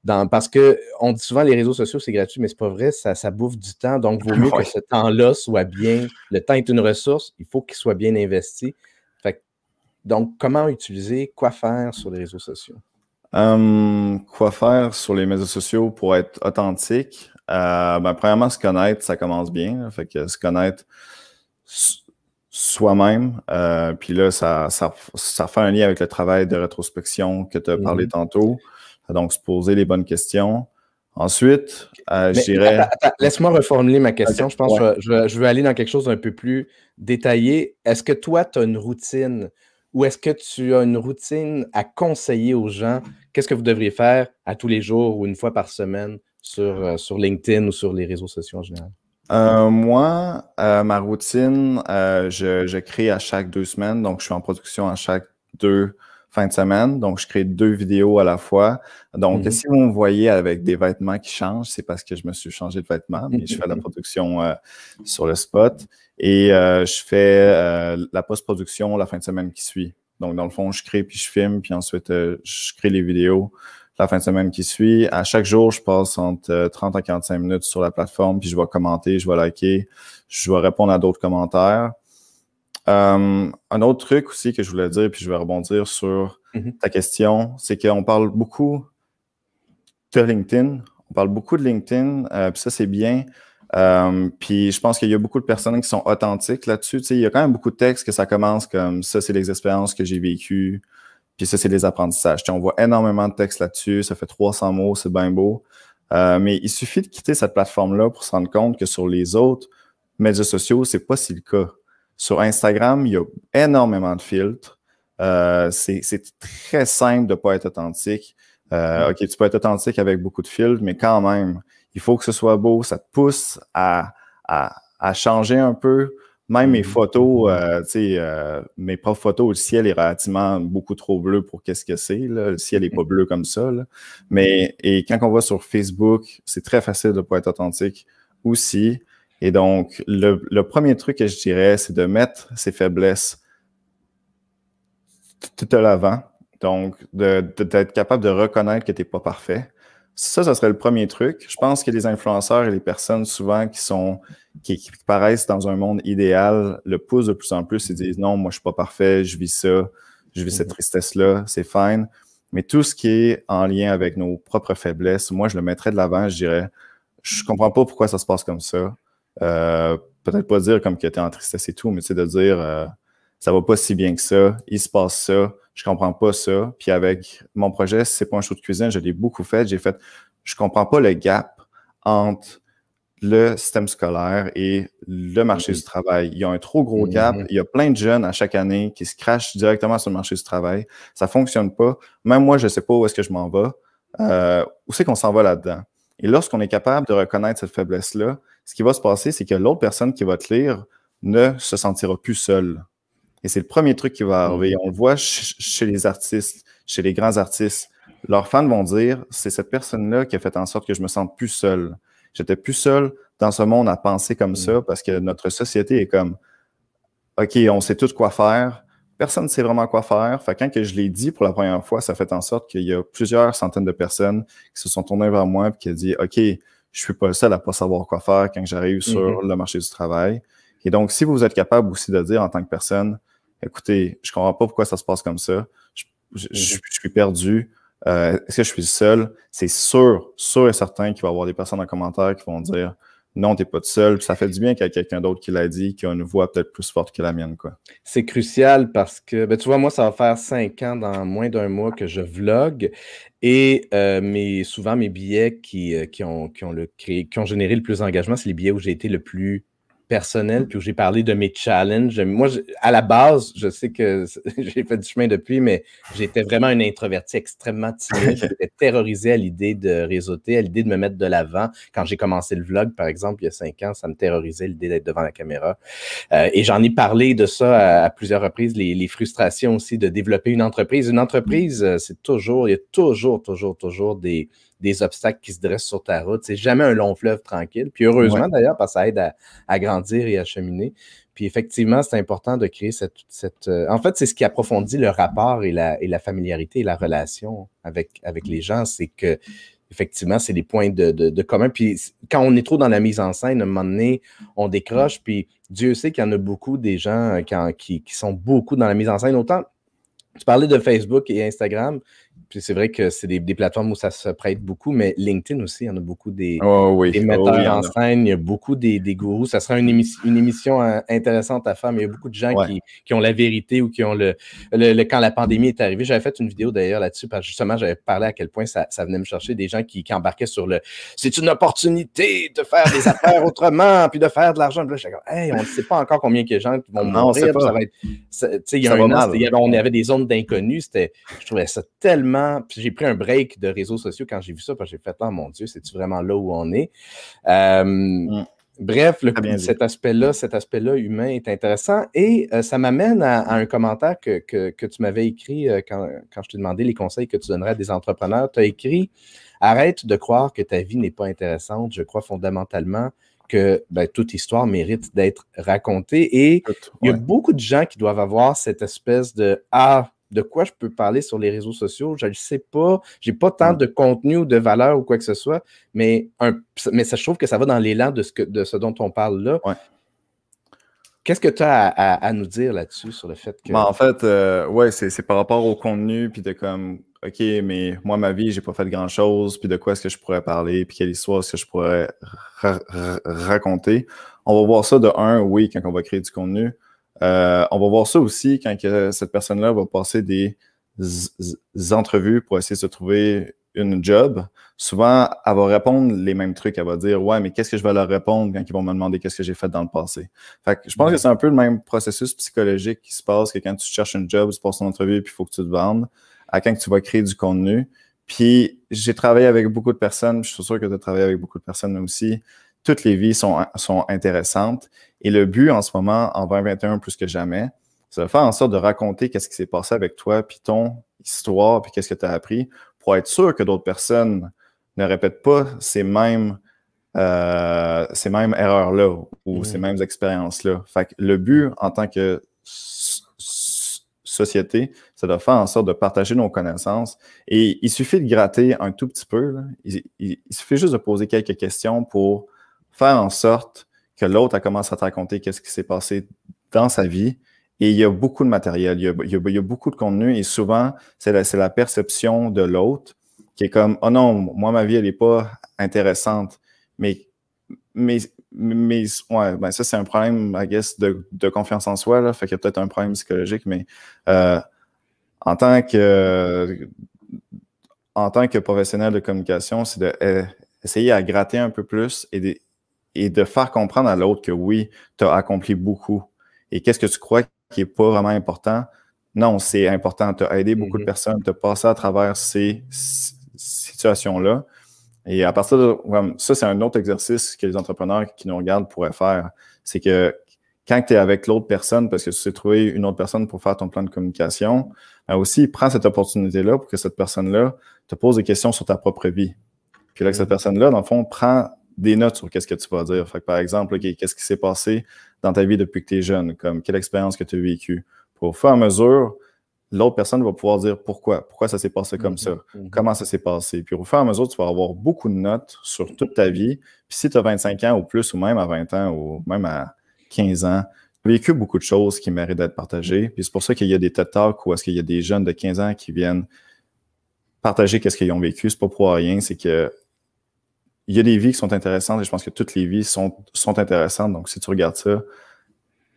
parce que on dit souvent les réseaux sociaux, c'est gratuit, mais c'est pas vrai, ça, bouffe du temps. Donc, vaut mieux que ce temps-là soit bien. Le temps est une ressource, il faut qu'il soit bien investi. donc, comment utiliser, quoi faire sur les réseaux sociaux? Hum, quoi faire sur les réseaux sociaux pour être authentique? Euh, ben, premièrement, se connaître, ça commence bien. fait que se connaître soi-même. Euh, puis là, ça, fait un lien avec le travail de rétrospection que tu as parlé mm-hmm. tantôt. Donc, se poser les bonnes questions. Ensuite, euh, je dirais. Laisse-moi reformuler ma question. Je pense que je, veux aller dans quelque chose d'un peu plus détaillé. Est-ce que toi, tu as une routine ou est-ce que tu as une routine à conseiller aux gens? Qu'est-ce que vous devriez faire à tous les jours ou une fois par semaine sur, euh, LinkedIn ou sur les réseaux sociaux en général? Euh, moi, euh, ma routine, je, je crée à chaque deux semaines. Donc, je suis en production à chaque deux fin de semaine. Donc, je crée deux vidéos à la fois. Donc, mhm. si vous me voyez avec des vêtements qui changent, c'est parce que je me suis changé de vêtements, mais je fais la production euh, sur le spot et euh, je fais euh, la post-production la fin de semaine qui suit. Donc, dans le fond, je crée puis je filme, puis ensuite, je crée les vidéos la fin de semaine qui suit. À chaque jour, je passe entre 30 à 45 minutes sur la plateforme, puis je vais commenter, je vais liker, je vais répondre à d'autres commentaires. Euh, un autre truc aussi que je voulais dire, puis je vais rebondir sur mhm. ta question, c'est qu'on parle beaucoup de LinkedIn. On parle beaucoup de LinkedIn, euh, puis ça, c'est bien. Euh, puis je pense qu'il y a beaucoup de personnes qui sont authentiques là-dessus. Il y a quand même beaucoup de textes que ça commence comme ça, c'est les expériences que j'ai vécues, puis ça, c'est les apprentissages. on voit énormément de textes là-dessus, ça fait 300 mots, c'est bien beau. mais il suffit de quitter cette plateforme-là pour se rendre compte que sur les autres médias sociaux, c'est pas si le cas. Sur Instagram, il y a énormément de filtres. Euh, c'est très simple de ne pas être authentique. Euh, mm. OK, tu peux être authentique avec beaucoup de filtres, mais quand même, il faut que ce soit beau. Ça te pousse à, changer un peu. Même mes mm. photos, euh, tu sais, mes propres photos, le ciel est relativement beaucoup trop bleu pour qu'est-ce que c'est. Le ciel n'est pas mm. bleu comme ça. Mais et quand on va sur Facebook, c'est très facile de ne pas être authentique aussi. Et donc, le, premier truc que je dirais, c'est de mettre ses faiblesses tout à l'avant. Donc, d'être capable de reconnaître que tu n'es pas parfait. Ça, ce serait le premier truc. Je pense que les influenceurs et les personnes souvent qui sont qui, paraissent dans un monde idéal le poussent de plus en plus et disent non, moi je suis pas parfait, je vis ça, je vis cette mm-hmm. tristesse-là, c'est fine. Mais tout ce qui est en lien avec nos propres faiblesses, moi je le mettrais de l'avant, je dirais je comprends pas pourquoi ça se passe comme ça. Euh, peut-être pas dire comme que tu es en tristesse et tout, mais c'est de dire euh, ça va pas si bien que ça, il se passe ça, je comprends pas ça. Puis avec mon projet, c'est pas un show de cuisine, je l'ai beaucoup fait. J'ai fait, je comprends pas le gap entre le système scolaire et le marché du mhm. travail. Il y a un trop gros gap. Mhm. Il y a plein de jeunes à chaque année qui se crachent directement sur le marché du travail. Ça fonctionne pas. Même moi, je sais pas où est-ce que je m'en vais. Euh, où c'est qu'on s'en va là-dedans? Et lorsqu'on est capable de reconnaître cette faiblesse-là ce qui va se passer, c'est que l'autre personne qui va te lire ne se sentira plus seule. Et c'est le premier truc qui va hmm. arriver. On le voit chez les artistes, chez les grands artistes. Leurs fans vont dire, c'est cette personne-là qui a fait en sorte que je me sente plus seule. J'étais plus seul dans ce monde à penser comme hmm. ça parce que notre société est comme, OK, on sait tout quoi faire. Personne ne sait vraiment quoi faire. Fait quand que je l'ai dit pour la première fois, ça fait en sorte qu'il y a plusieurs centaines de personnes qui se sont tournées vers moi et qui ont dit, OK, je suis pas le seul à pas savoir quoi faire quand j'arrive sur mm-hmm. le marché du travail. Et donc, si vous êtes capable aussi de dire en tant que personne, écoutez, je comprends pas pourquoi ça se passe comme ça, je, mm-hmm. suis perdu, euh, est-ce que je suis seul? C'est sûr, sûr et certain qu'il va y avoir des personnes en commentaire qui vont dire, non, tu n'es pas tout seul. Ça fait du bien qu'il y ait quelqu'un d'autre qui l'a dit, qui a une voix peut-être plus forte que la mienne. quoi. C'est crucial parce que, ben, tu vois, moi, ça va faire cinq ans dans moins d'un mois que je vlog et euh, souvent mes billets qui, euh, qui, ont, qui, ont qui ont généré le plus d'engagement, c'est les billets où j'ai été le plus personnel, puis où j'ai parlé de mes challenges. Moi, à la base, je sais que j'ai fait du chemin depuis, mais j'étais vraiment un introverti extrêmement timide. J'étais terrorisé à l'idée de réseauter, à l'idée de me mettre de l'avant. Quand j'ai commencé le vlog, par exemple, il y a cinq ans, ça me terrorisait l'idée d'être devant la caméra. Euh, et j'en ai parlé de ça à, plusieurs reprises, les, frustrations aussi de développer une entreprise. Une entreprise, euh, c'est toujours, il y a toujours, toujours, toujours des des obstacles qui se dressent sur ta route. C'est jamais un long fleuve tranquille. Puis heureusement d'ailleurs, parce que ça aide à, grandir et à cheminer. Puis effectivement, c'est important de créer cette. Euh, en fait, c'est ce qui approfondit le rapport et la, et la familiarité et la relation avec, avec les gens. C'est que effectivement, c'est des points de, commun. Puis quand on est trop dans la mise en scène, à un moment donné, on décroche. Puis Dieu sait qu'il y en a beaucoup des gens euh, qui, qui, sont beaucoup dans la mise en scène. Autant, tu parlais de Facebook et Instagram c'est vrai que c'est des, plateformes où ça se prête beaucoup, mais LinkedIn aussi, il y en a beaucoup des, oh oh metteurs en, scène, il y a beaucoup des, des gourous. Ça sera une, émission, une émission hein, intéressante à faire, mais il y a beaucoup de gens qui, ont la vérité ou qui ont le, Quand la pandémie est arrivée, j'avais fait une vidéo d'ailleurs là-dessus, parce justement, j'avais parlé à quel point ça, venait me chercher des gens qui, embarquaient sur le c'est une opportunité de faire des affaires autrement, puis de faire de l'argent. là, j'étais hey, on ne sait pas encore combien de gens vont mourir. Ça va être, il y a un an, on avait des zones d'inconnus. Je trouvais ça tellement j'ai pris un break de réseaux sociaux quand j'ai vu ça, parce que j'ai fait, oh mon Dieu, c'est-tu vraiment là où on est? Euh, mm. Bref, cet aspect-là, cet aspect-là humain est intéressant. Et euh, ça m'amène à, un commentaire que, tu m'avais écrit euh, quand, je t'ai demandé les conseils que tu donnerais à des entrepreneurs. Tu as écrit Arrête de croire que ta vie n'est pas intéressante. Je crois fondamentalement que ben, toute histoire mérite d'être racontée. Et il y a beaucoup de gens qui doivent avoir cette espèce de Ah, de quoi je peux parler sur les réseaux sociaux, je ne sais pas, j'ai pas tant mm. de contenu ou de valeur ou quoi que ce soit, mais, un, mais ça, je trouve que ça va dans l'élan de ce, de ce dont on parle là. Qu'est-ce que tu as à, nous dire là-dessus sur le fait que. Ben, en fait, euh, ouais, c'est par rapport au contenu, puis de comme, OK, mais moi, ma vie, j'ai pas fait grand-chose, puis de quoi est-ce que je pourrais parler, puis quelle histoire est-ce que je pourrais raconter. On va voir ça de un, oui, quand on va créer du contenu. Euh, on va voir ça aussi quand que cette personne-là va passer des entrevues pour essayer de se trouver une job. Souvent, elle va répondre les mêmes trucs. Elle va dire Ouais, mais qu'est-ce que je vais leur répondre quand ils vont me demander qu'est-ce que j'ai fait dans le passé? Fait que je pense que c'est un peu le même processus psychologique qui se passe que quand tu cherches une job, tu passes une entrevue puis il faut que tu te vendes, à quand tu vas créer du contenu. Puis j'ai travaillé avec beaucoup de personnes, je suis sûr que tu as travaillé avec beaucoup de personnes aussi. Toutes les vies sont, sont intéressantes. Et le but en ce moment, en 2021 plus que jamais, c'est de faire en sorte de raconter qu'est-ce qui s'est passé avec toi, puis ton histoire, puis qu'est-ce que tu as appris, pour être sûr que d'autres personnes ne répètent pas ces mêmes, euh, ces mêmes erreurs-là ou mm-hmm. ces mêmes expériences-là. Fait que le but en tant que société, c'est de faire en sorte de partager nos connaissances. Et il suffit de gratter un tout petit peu. il, suffit juste de poser quelques questions pour faire en sorte que l'autre, a commencé à te raconter qu'est-ce qui s'est passé dans sa vie. Et il y a beaucoup de matériel, il y a, beaucoup de contenu et souvent, c'est la, perception de l'autre qui est comme, oh non, moi, ma vie, elle n'est pas intéressante. Mais, mais, mais ouais, ben ça, c'est un problème, I guess, de, confiance en soi, là. Fait qu'il y a peut-être un problème psychologique, mais euh, en tant que en tant que professionnel de communication, c'est d'essayer de, eh, à gratter un peu plus et, et de faire comprendre à l'autre que oui, tu as accompli beaucoup. Et qu'est-ce que tu crois qui n'est pas vraiment important? Non, c'est important. Tu as aidé beaucoup de mhm. personnes, tu as passé à travers ces situations-là. Et à partir de ça, c'est un autre exercice que les entrepreneurs qui nous regardent pourraient faire. C'est que quand tu es avec l'autre personne, parce que tu sais trouver une autre personne pour faire ton plan de communication, ben aussi, prends cette opportunité-là pour que cette personne-là te pose des questions sur ta propre vie. Puis là, que cette mhm. personne-là, dans le fond, prend des notes sur qu'est-ce que tu vas dire. par exemple, qu'est-ce qui s'est passé dans ta vie depuis que tu es jeune, comme quelle expérience que tu as vécue. Au fur et à mesure, l'autre personne va pouvoir dire pourquoi, pourquoi ça s'est passé comme mhm. ça, mhm. comment ça s'est passé. Puis au fur et à mesure, tu vas avoir beaucoup de notes sur toute ta vie. Puis si tu as 25 ans ou plus, ou même à 20 ans, ou même à 15 ans, tu as vécu beaucoup de choses qui méritent d'être partagées. Mhm. Puis c'est pour ça qu'il y a des TED Talks où est-ce qu'il y a des jeunes de 15 ans qui viennent partager qu'est-ce qu'ils ont vécu. C'est pas pour rien, c'est que il y a des vies qui sont intéressantes et je pense que toutes les vies sont, sont intéressantes. Donc, si tu regardes ça,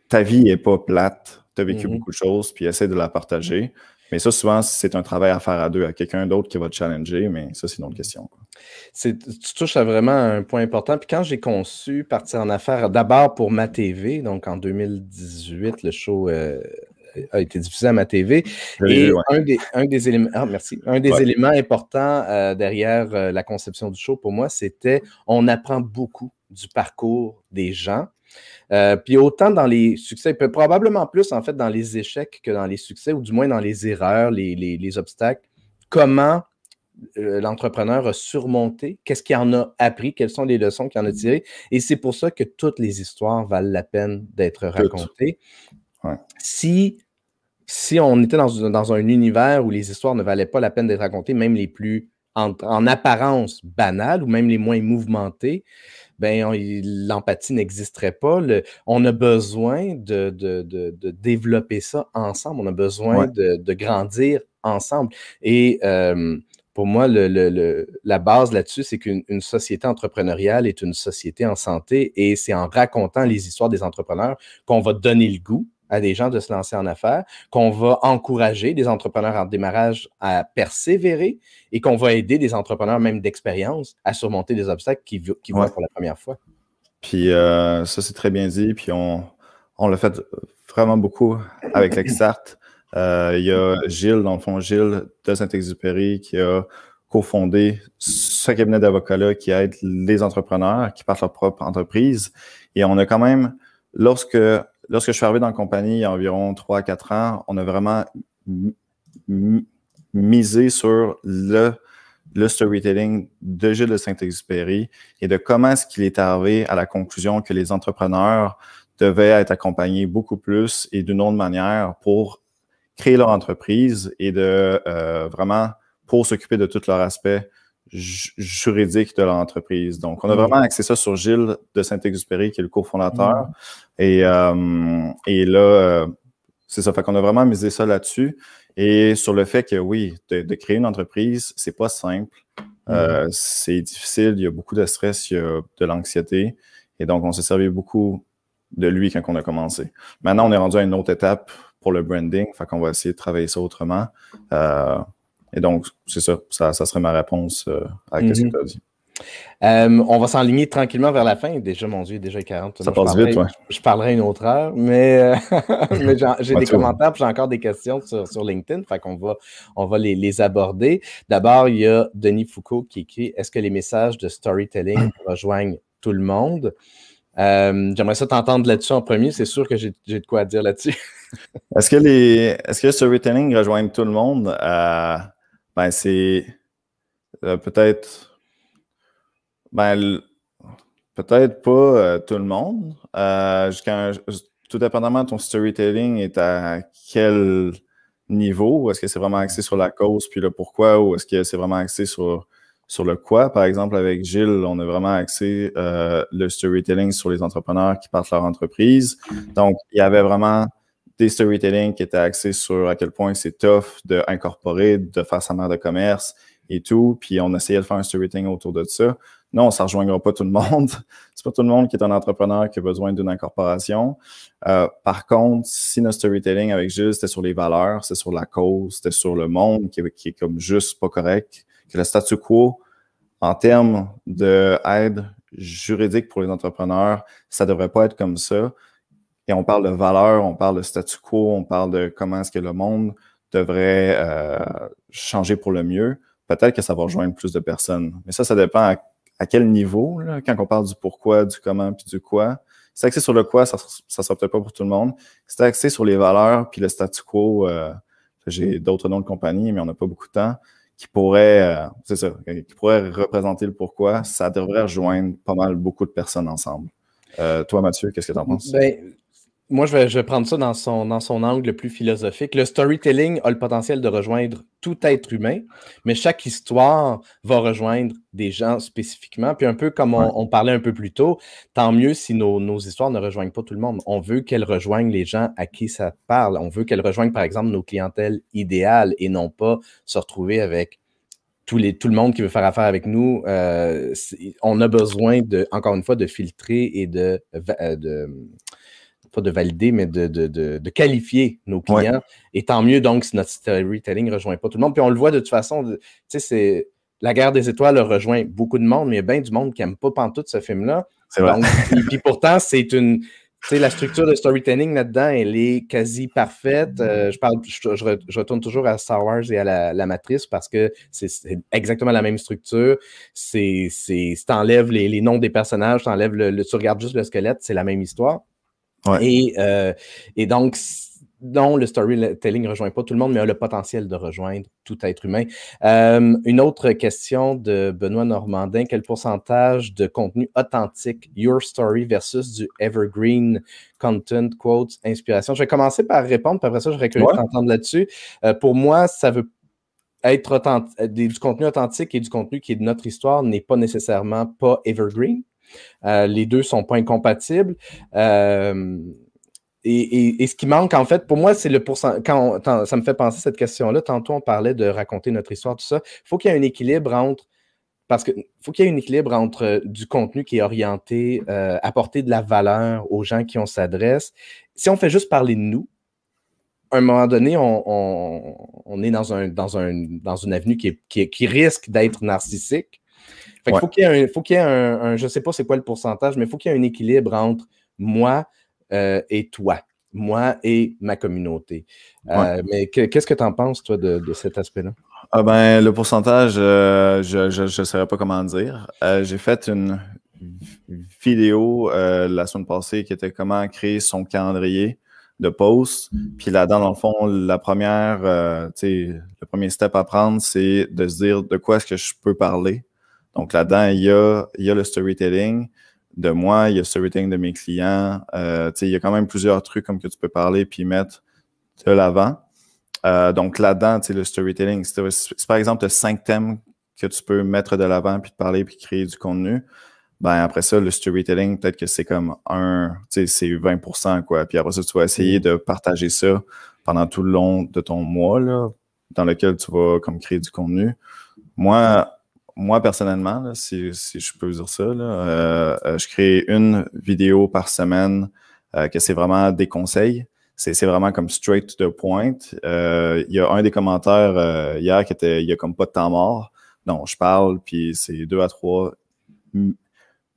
ta vie n'est pas plate. Tu as vécu mhm. beaucoup de choses, puis essaie de la partager. Mhm. Mais ça, souvent, c'est un travail à faire à deux, à quelqu'un d'autre qui va te challenger, mais ça, c'est une autre question. Tu touches à vraiment un point important. Puis quand j'ai conçu Partir en affaires, d'abord pour ma TV, donc en 2018, le show euh, a été diffusé à ma TV. Et un, des, un des éléments, ah, merci, un des éléments importants euh, derrière euh, la conception du show pour moi, c'était on apprend beaucoup du parcours des gens. Euh, puis autant dans les succès, probablement plus en fait dans les échecs que dans les succès, ou du moins dans les erreurs, les, les obstacles, comment l'entrepreneur a surmonté, qu'est-ce qu'il en a appris, quelles sont les leçons qu'il en a tirées. Et c'est pour ça que toutes les histoires valent la peine d'être racontées. Si, si on était dans, dans, un univers où les histoires ne valaient pas la peine d'être racontées, même les plus en, apparence banales ou même les moins mouvementées, ben, l'empathie n'existerait pas. on a besoin de, développer ça ensemble. On a besoin de, grandir ensemble. Et euh, pour moi, la base là-dessus, c'est qu'une société entrepreneuriale est une société en santé et c'est en racontant les histoires des entrepreneurs qu'on va donner le goût à des gens de se lancer en affaires, qu'on va encourager des entrepreneurs en démarrage à persévérer et qu'on va aider des entrepreneurs même d'expérience à surmonter des obstacles qu'ils voient pour la première fois. Puis euh, ça, c'est très bien dit. Puis on, on l'a fait vraiment beaucoup avec l'Exart. Euh, il y a Gilles, dans le fond, Gilles de Saint-Exupéry, qui a cofondé ce cabinet d'avocats-là qui aide les entrepreneurs qui partent leur propre entreprise. Et on a quand même, lorsque lorsque je suis arrivé dans la compagnie il y a environ 3-4 ans, on a vraiment misé sur le, storytelling de Gilles de Saint-Exupéry et de comment est-ce qu'il est arrivé à la conclusion que les entrepreneurs devaient être accompagnés beaucoup plus et d'une autre manière pour créer leur entreprise et de euh, vraiment pour s'occuper de tous leurs aspects juridique de l'entreprise. Donc, on a mm. vraiment axé ça sur Gilles de Saint-Exupéry, qui est le cofondateur. fondateur mm. Et, là, euh, c'est ça. Fait qu'on a vraiment misé ça là-dessus. Et sur le fait que, oui, de, créer une entreprise, c'est pas simple. Mm. Euh, c'est difficile. Il y a beaucoup de stress, il y a de l'anxiété. Et donc, on s'est servi beaucoup de lui quand on a commencé. Maintenant, on est rendu à une autre étape pour le branding. Fait qu'on va essayer de travailler ça autrement. Euh, et donc, c'est ça, ça, serait ma réponse euh, à ce que mhm. tu as dit. Euh, on va s'enligner tranquillement vers la fin. Déjà, mon Dieu, déjà 40. Ça passe je vite, Je parlerai une autre heure, mais, euh, j'ai des commentaires, j'ai encore des questions sur, LinkedIn, fait qu'on va, on va les, aborder. D'abord, il y a Denis Foucault qui écrit Est-ce que les messages de storytelling rejoignent tout le monde J'aimerais ça t'entendre là-dessus en premier. C'est sûr que j'ai de quoi dire là-dessus. est-ce que, les, est -ce que storytelling rejoigne tout le monde ben c'est euh, peut-être ben, peut-être pas euh, tout le monde. Euh, tout dépendamment de ton storytelling est à quel niveau. Est-ce que c'est vraiment axé sur la cause puis le pourquoi ou est-ce que c'est vraiment axé sur, sur le quoi? Par exemple, avec Gilles, on a vraiment axé le storytelling sur les entrepreneurs qui partent leur entreprise. Donc, il y avait vraiment des storytelling qui étaient axés sur à quel point c'est tough d'incorporer, de faire sa mère de commerce et tout. Puis on essayait de faire un storytelling autour de ça. Non, ça ne rejoindra pas tout le monde. c'est pas tout le monde qui est un entrepreneur qui a besoin d'une incorporation. Euh, par contre, si notre storytelling avec juste était sur les valeurs, c'est sur la cause, c'était sur le monde qui, qui est comme juste pas correct, que le statu quo, en termes d'aide juridique pour les entrepreneurs, ça devrait pas être comme ça. Et on parle de valeurs, on parle de statu quo, on parle de comment est-ce que le monde devrait euh, changer pour le mieux. Peut-être que ça va rejoindre plus de personnes. Mais ça, ça dépend à, quel niveau, quand on parle du pourquoi, du comment, puis du quoi. c'est axé sur le quoi, ça ça sera peut-être pas pour tout le monde. c'est axé sur les valeurs, puis le statu quo, euh, j'ai d'autres noms de compagnie, mais on n'a pas beaucoup de temps, qui pourrait, euh, c'est ça, qui pourrait représenter le pourquoi, ça devrait rejoindre pas mal beaucoup de personnes ensemble. toi, Mathieu, qu'est-ce que tu en penses? Ben, moi, je vais, prendre ça dans son, dans son angle plus philosophique. Le storytelling a le potentiel de rejoindre tout être humain, mais chaque histoire va rejoindre des gens spécifiquement. Puis un peu comme on, parlait un peu plus tôt, tant mieux si nos, histoires ne rejoignent pas tout le monde. On veut qu'elles rejoignent les gens à qui ça parle. On veut qu'elles rejoignent, par exemple, nos clientèles idéales et non pas se retrouver avec tout, les, tout le monde qui veut faire affaire avec nous. Euh, on a besoin, de, encore une fois, de filtrer et de euh, pas de valider, mais de, qualifier nos clients. Et tant mieux donc si notre storytelling ne rejoint pas tout le monde. Puis on le voit de toute façon, tu sais, La guerre des étoiles rejoint beaucoup de monde, mais il y a bien du monde qui n'aime pas pantoute ce film-là. puis pourtant, c'est une, sais la structure de storytelling là-dedans, elle est quasi parfaite. Euh, je, parle, je, retourne toujours à Star Wars et à la, Matrice parce que c'est exactement la même structure. C'est, c'est, si les, les, noms des personnages, t'enlèves le, tu regardes juste le squelette, c'est la même histoire. Euh, et, donc, non, le storytelling ne rejoint pas tout le monde, mais a le potentiel de rejoindre tout être humain. Euh, une autre question de Benoît Normandin. Quel pourcentage de contenu authentique, your story versus du evergreen content, quotes, inspiration? Je vais commencer par répondre, puis après ça, je serais que là-dessus. Euh, pour moi, ça veut être du contenu authentique et du contenu qui est de notre histoire n'est pas nécessairement pas evergreen. Euh, les deux ne sont pas incompatibles. Euh, et, ce qui manque, en fait, pour moi, c'est le pourcentage. ça me fait penser à cette question-là. Tantôt, on parlait de raconter notre histoire, tout ça. Il faut qu'il y ait un équilibre entre. Parce faut qu'il y ait un équilibre entre euh, du contenu qui est orienté, apporter de la valeur aux gens qui on s'adresse. Si on fait juste parler de nous, à un moment donné, on, est dans, un, une avenue qui risque d'être narcissique fait faut qu'il y ait un, faut qu'il y ait un, je sais pas c'est quoi le pourcentage, mais faut il faut qu'il y ait un équilibre entre moi euh, et toi, moi et ma communauté. Euh, mais qu'est-ce que tu en penses, toi, de, de cet aspect-là? Ah ben, le pourcentage, euh, je ne saurais pas comment dire. J'ai fait une vidéo la semaine passée qui était comment créer son calendrier de posts. Puis là dans le fond, la première, euh, le premier step à prendre, c'est de se dire de quoi est-ce que je peux parler. Donc là-dedans, il y a, y a le storytelling de moi, il y a le storytelling de mes clients. Euh, il y a quand même plusieurs trucs comme que tu peux parler puis mettre de l'avant. Euh, donc là-dedans, le storytelling, si par exemple as cinq thèmes que tu peux mettre de l'avant puis te parler puis créer du contenu. Ben après ça, le storytelling, peut-être que c'est comme un, c'est 20 quoi. Puis après ça, tu vas essayer mm-hmm. de partager ça pendant tout le long de ton mois, là, dans lequel tu vas comme créer du contenu. Moi, moi, personnellement, si, je peux vous dire ça, euh, euh, je crée une vidéo par semaine euh, que c'est vraiment des conseils. C'est vraiment comme straight to the point. Il y a un des commentaires hier qui était il n'y a comme pas de temps mort. Non, je parle, puis c'est deux à trois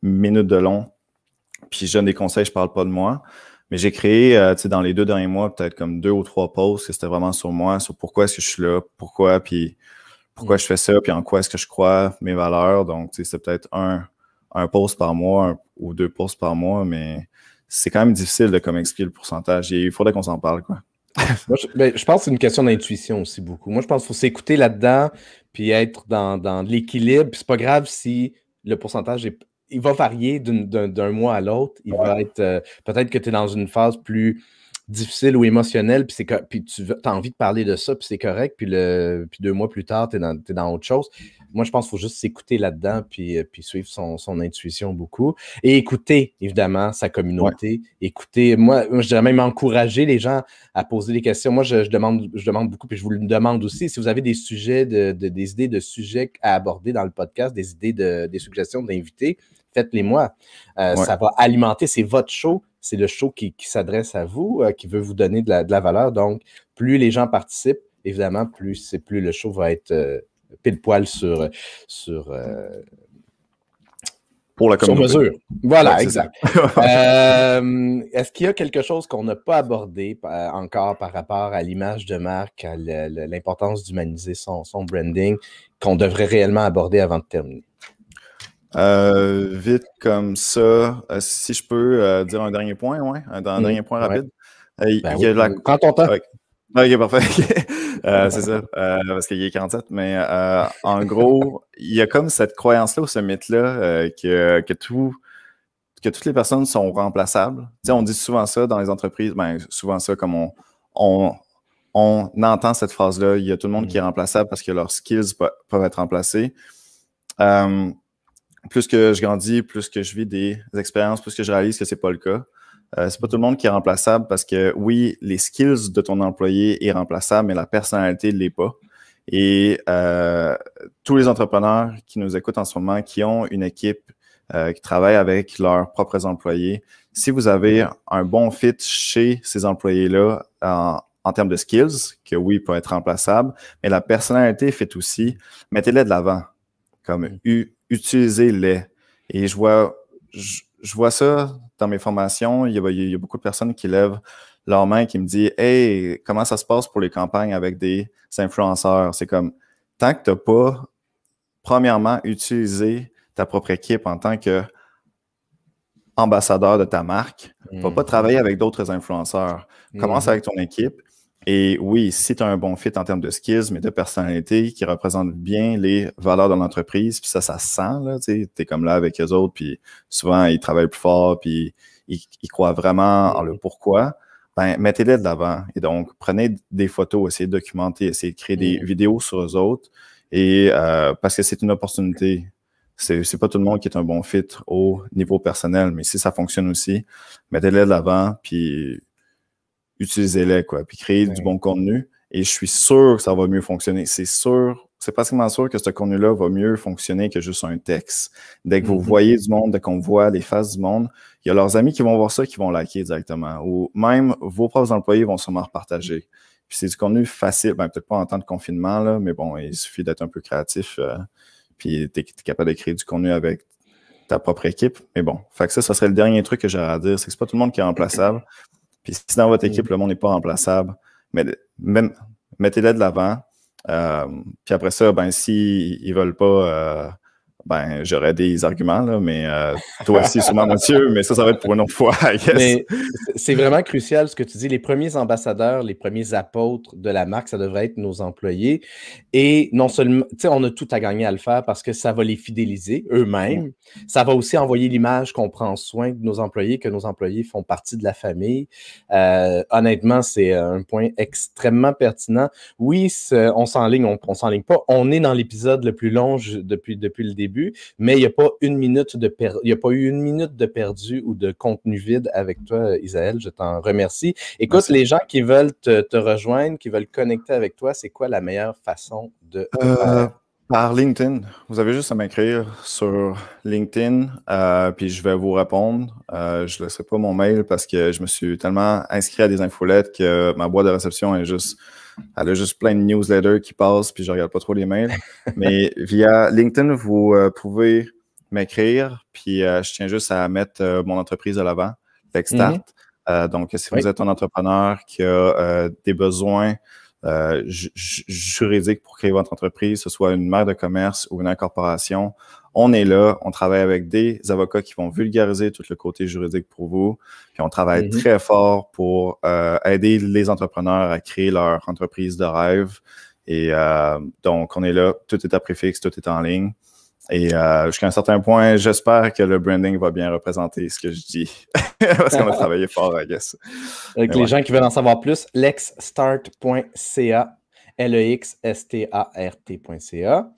minutes de long. Puis je donne des conseils, je parle pas de moi. Mais j'ai créé, tu sais, dans les deux derniers mois, peut-être comme deux ou trois posts, que c'était vraiment sur moi, sur pourquoi est-ce que je suis là, pourquoi, puis pourquoi je fais ça, puis en quoi est-ce que je crois, mes valeurs. Donc, c'est peut-être un, un par mois ou deux posts par mois, mais c'est quand même difficile de comme expliquer le pourcentage. Il faudrait qu'on s'en parle, quoi. Ben, je, pense que c'est une question d'intuition aussi beaucoup. Moi, je pense qu'il faut s'écouter là-dedans, puis être dans, dans l'équilibre. c'est pas grave si le pourcentage il va varier d'un mois à l'autre. Il va être euh, peut-être que tu es dans une phase plus difficile ou émotionnel, puis, puis tu as envie de parler de ça, puis c'est correct, puis, le, deux mois plus tard, tu es, dans, autre chose. Moi, je pense qu'il faut juste s'écouter là-dedans, puis, euh, puis suivre son, intuition beaucoup. Et écouter, évidemment, sa communauté. Écouter, moi, je dirais même encourager les gens à poser des questions. Moi, je, demande, je demande beaucoup, puis je vous le demande aussi. Si vous avez des sujets, de, des idées de sujets à aborder dans le podcast, des idées, des suggestions d'invités, faites-les moi. Euh, ça va alimenter, c'est votre show c'est le show qui, s'adresse à vous, euh, qui veut vous donner de la, valeur. Donc, plus les gens participent, évidemment, plus c'est plus le show va être euh, pile poil sur, sur euh, pour la communauté. mesure. Voilà, exact. Est-ce qu'il y a quelque chose qu'on n'a pas abordé encore par rapport à l'image de marque, à l'importance d'humaniser son, son branding, qu'on devrait réellement aborder avant de terminer? Euh, vite comme ça, euh, si je peux euh, dire un dernier point, ouais, un, hmm. dernier point rapide. temps. Ok, parfait. c'est ça, parce qu'il est 47. Mais en gros, il y a comme cette croyance-là ou ce mythe-là que, tout, que toutes les personnes sont remplaçables. on dit souvent ça dans les entreprises, ben, souvent ça, comme on, on, entend cette phrase-là, il y a tout le monde qui est hmm. remplaçable parce que leurs skills peuvent être remplacés plus que je grandis, plus que je vis des expériences, plus que je réalise que c'est pas le cas. Euh, c'est pas tout le monde qui est remplaçable parce que oui, les skills de ton employé est remplaçable, mais la personnalité ne l'est pas. Et euh, tous les entrepreneurs qui nous écoutent en ce moment, qui ont une équipe euh, qui travaille avec leurs propres employés, si vous avez un bon fit chez ces employés-là en, en termes de skills, que oui, peut être remplaçable, mais la personnalité fait aussi, mettez-les de l'avant comme mm. U, utiliser les Et je vois, je, vois ça dans mes formations. Il y, a, beaucoup de personnes qui lèvent leur main qui me disent Hey, comment ça se passe pour les campagnes avec des influenceurs? C'est comme tant que tu n'as pas, premièrement, utilisé ta propre équipe en tant que ambassadeur de ta marque, ne hmm. pas travailler avec d'autres influenceurs. Commence hmm. avec ton équipe et oui, si c'est un bon fit en termes de schisme et de personnalité qui représente bien les valeurs de l'entreprise. Puis ça, ça se sent. Tu es comme là avec les autres, puis souvent, ils travaillent plus fort, puis ils, croient vraiment en le pourquoi. Ben, mettez-les de l'avant. Et donc, prenez des photos, essayez de documenter, essayez de créer des mm. vidéos sur eux autres. Et euh, parce que c'est une opportunité. C'est pas tout le monde qui est un bon fit au niveau personnel, mais si ça fonctionne aussi, mettez-les de l'avant, puis utilisez-les, quoi, puis créez du bon contenu. Et je suis sûr que ça va mieux fonctionner. C'est sûr, c'est pratiquement sûr que ce contenu-là va mieux fonctionner que juste un texte. Dès que vous mhm. voyez du monde, dès qu'on voit les faces du monde, il y a leurs amis qui vont voir ça, qui vont liker directement. Ou même vos propres employés vont sûrement repartager. Puis c'est du contenu facile, ben, peut-être pas en temps de confinement, là, mais bon, il suffit d'être un peu créatif. Euh, puis tu capable de créer du contenu avec ta propre équipe. Mais bon, fait ça, ça serait le dernier truc que j'aurais à dire, c'est que c'est pas tout le monde qui est remplaçable. Puis si dans votre mm. équipe, le monde n'est pas remplaçable, mettez-les de l'avant. Euh, puis après ça, ben, s'ils si ne veulent pas euh, ben, j'aurais des mmh. arguments, là, mais euh, toi aussi, sûrement, monsieur, mais ça, ça va être pour une autre fois. c'est vraiment crucial ce que tu dis. Les premiers ambassadeurs, les premiers apôtres de la marque, ça devrait être nos employés. Et non seulement, tu sais, on a tout à gagner à le faire parce que ça va les fidéliser eux-mêmes. Ça va aussi envoyer l'image qu'on prend soin de nos employés, que nos employés font partie de la famille. Euh, honnêtement, c'est un point extrêmement pertinent. Oui, on s'enligne, on, on s'enligne pas. On est dans l'épisode le plus long depuis, depuis le début mais il n'y a pas une minute de a pas eu une minute de perdu ou de contenu vide avec toi, Isaël. Je t'en remercie. Écoute, les gens qui veulent te, rejoindre, qui veulent connecter avec toi, c'est quoi la meilleure façon de euh, Par LinkedIn. Vous avez juste à m'écrire sur LinkedIn, euh, puis je vais vous répondre. Euh, je ne laisserai pas mon mail parce que je me suis tellement inscrit à des infolettes que ma boîte de réception est juste elle a juste plein de newsletters qui passent, puis je ne regarde pas trop les mails. Mais via LinkedIn, vous euh, pouvez m'écrire, puis euh, je tiens juste à mettre euh, mon entreprise à l'avant, Techstart. Mhm. donc, si vous êtes un entrepreneur qui a des besoins euh, juridiques juridique pour créer votre entreprise, que ce soit une marque de commerce ou une incorporation. On est là, on travaille avec des avocats qui vont vulgariser tout le côté juridique pour vous. Puis on travaille mhm. très fort pour euh, aider les entrepreneurs à créer leur entreprise de rêve. Et euh, donc, on est là, tout est à préfixe, tout est en ligne. Et euh, jusqu'à un certain point, j'espère que le branding va bien représenter ce que je dis. Parce qu'on a travaillé fort, I guess. Avec les gens qui veulent en savoir plus, lexstart.ca, L-E-X-S-T-A-R-T.ca.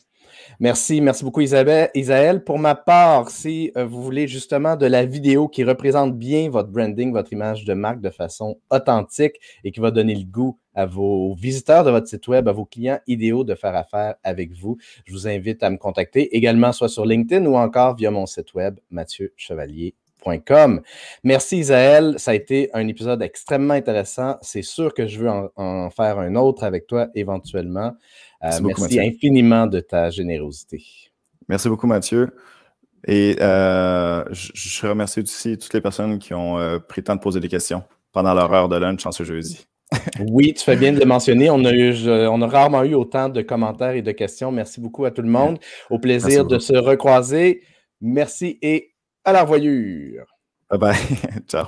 Merci, merci beaucoup Isabelle. Isaël, pour ma part, si euh, vous voulez justement de la vidéo qui représente bien votre branding, votre image de marque de façon authentique et qui va donner le goût à vos visiteurs de votre site web, à vos clients idéaux de faire affaire avec vous, je vous invite à me contacter également soit sur LinkedIn ou encore via mon site web, Mathieu Chevalier Merci Isaël, ça a été un épisode extrêmement intéressant. C'est sûr que je veux en, faire un autre avec toi éventuellement. merci, infiniment de ta générosité. Merci beaucoup Mathieu. Et je, remercie aussi toutes les personnes qui ont pris le temps de poser des questions pendant leur heure de lunch en ce jeudi. oui, tu fais bien de le mentionner. On a, on a rarement eu autant de commentaires et de questions. Merci beaucoup à tout le monde. Au plaisir de se recroiser. Merci et à la voyure. Bye bye. Ciao.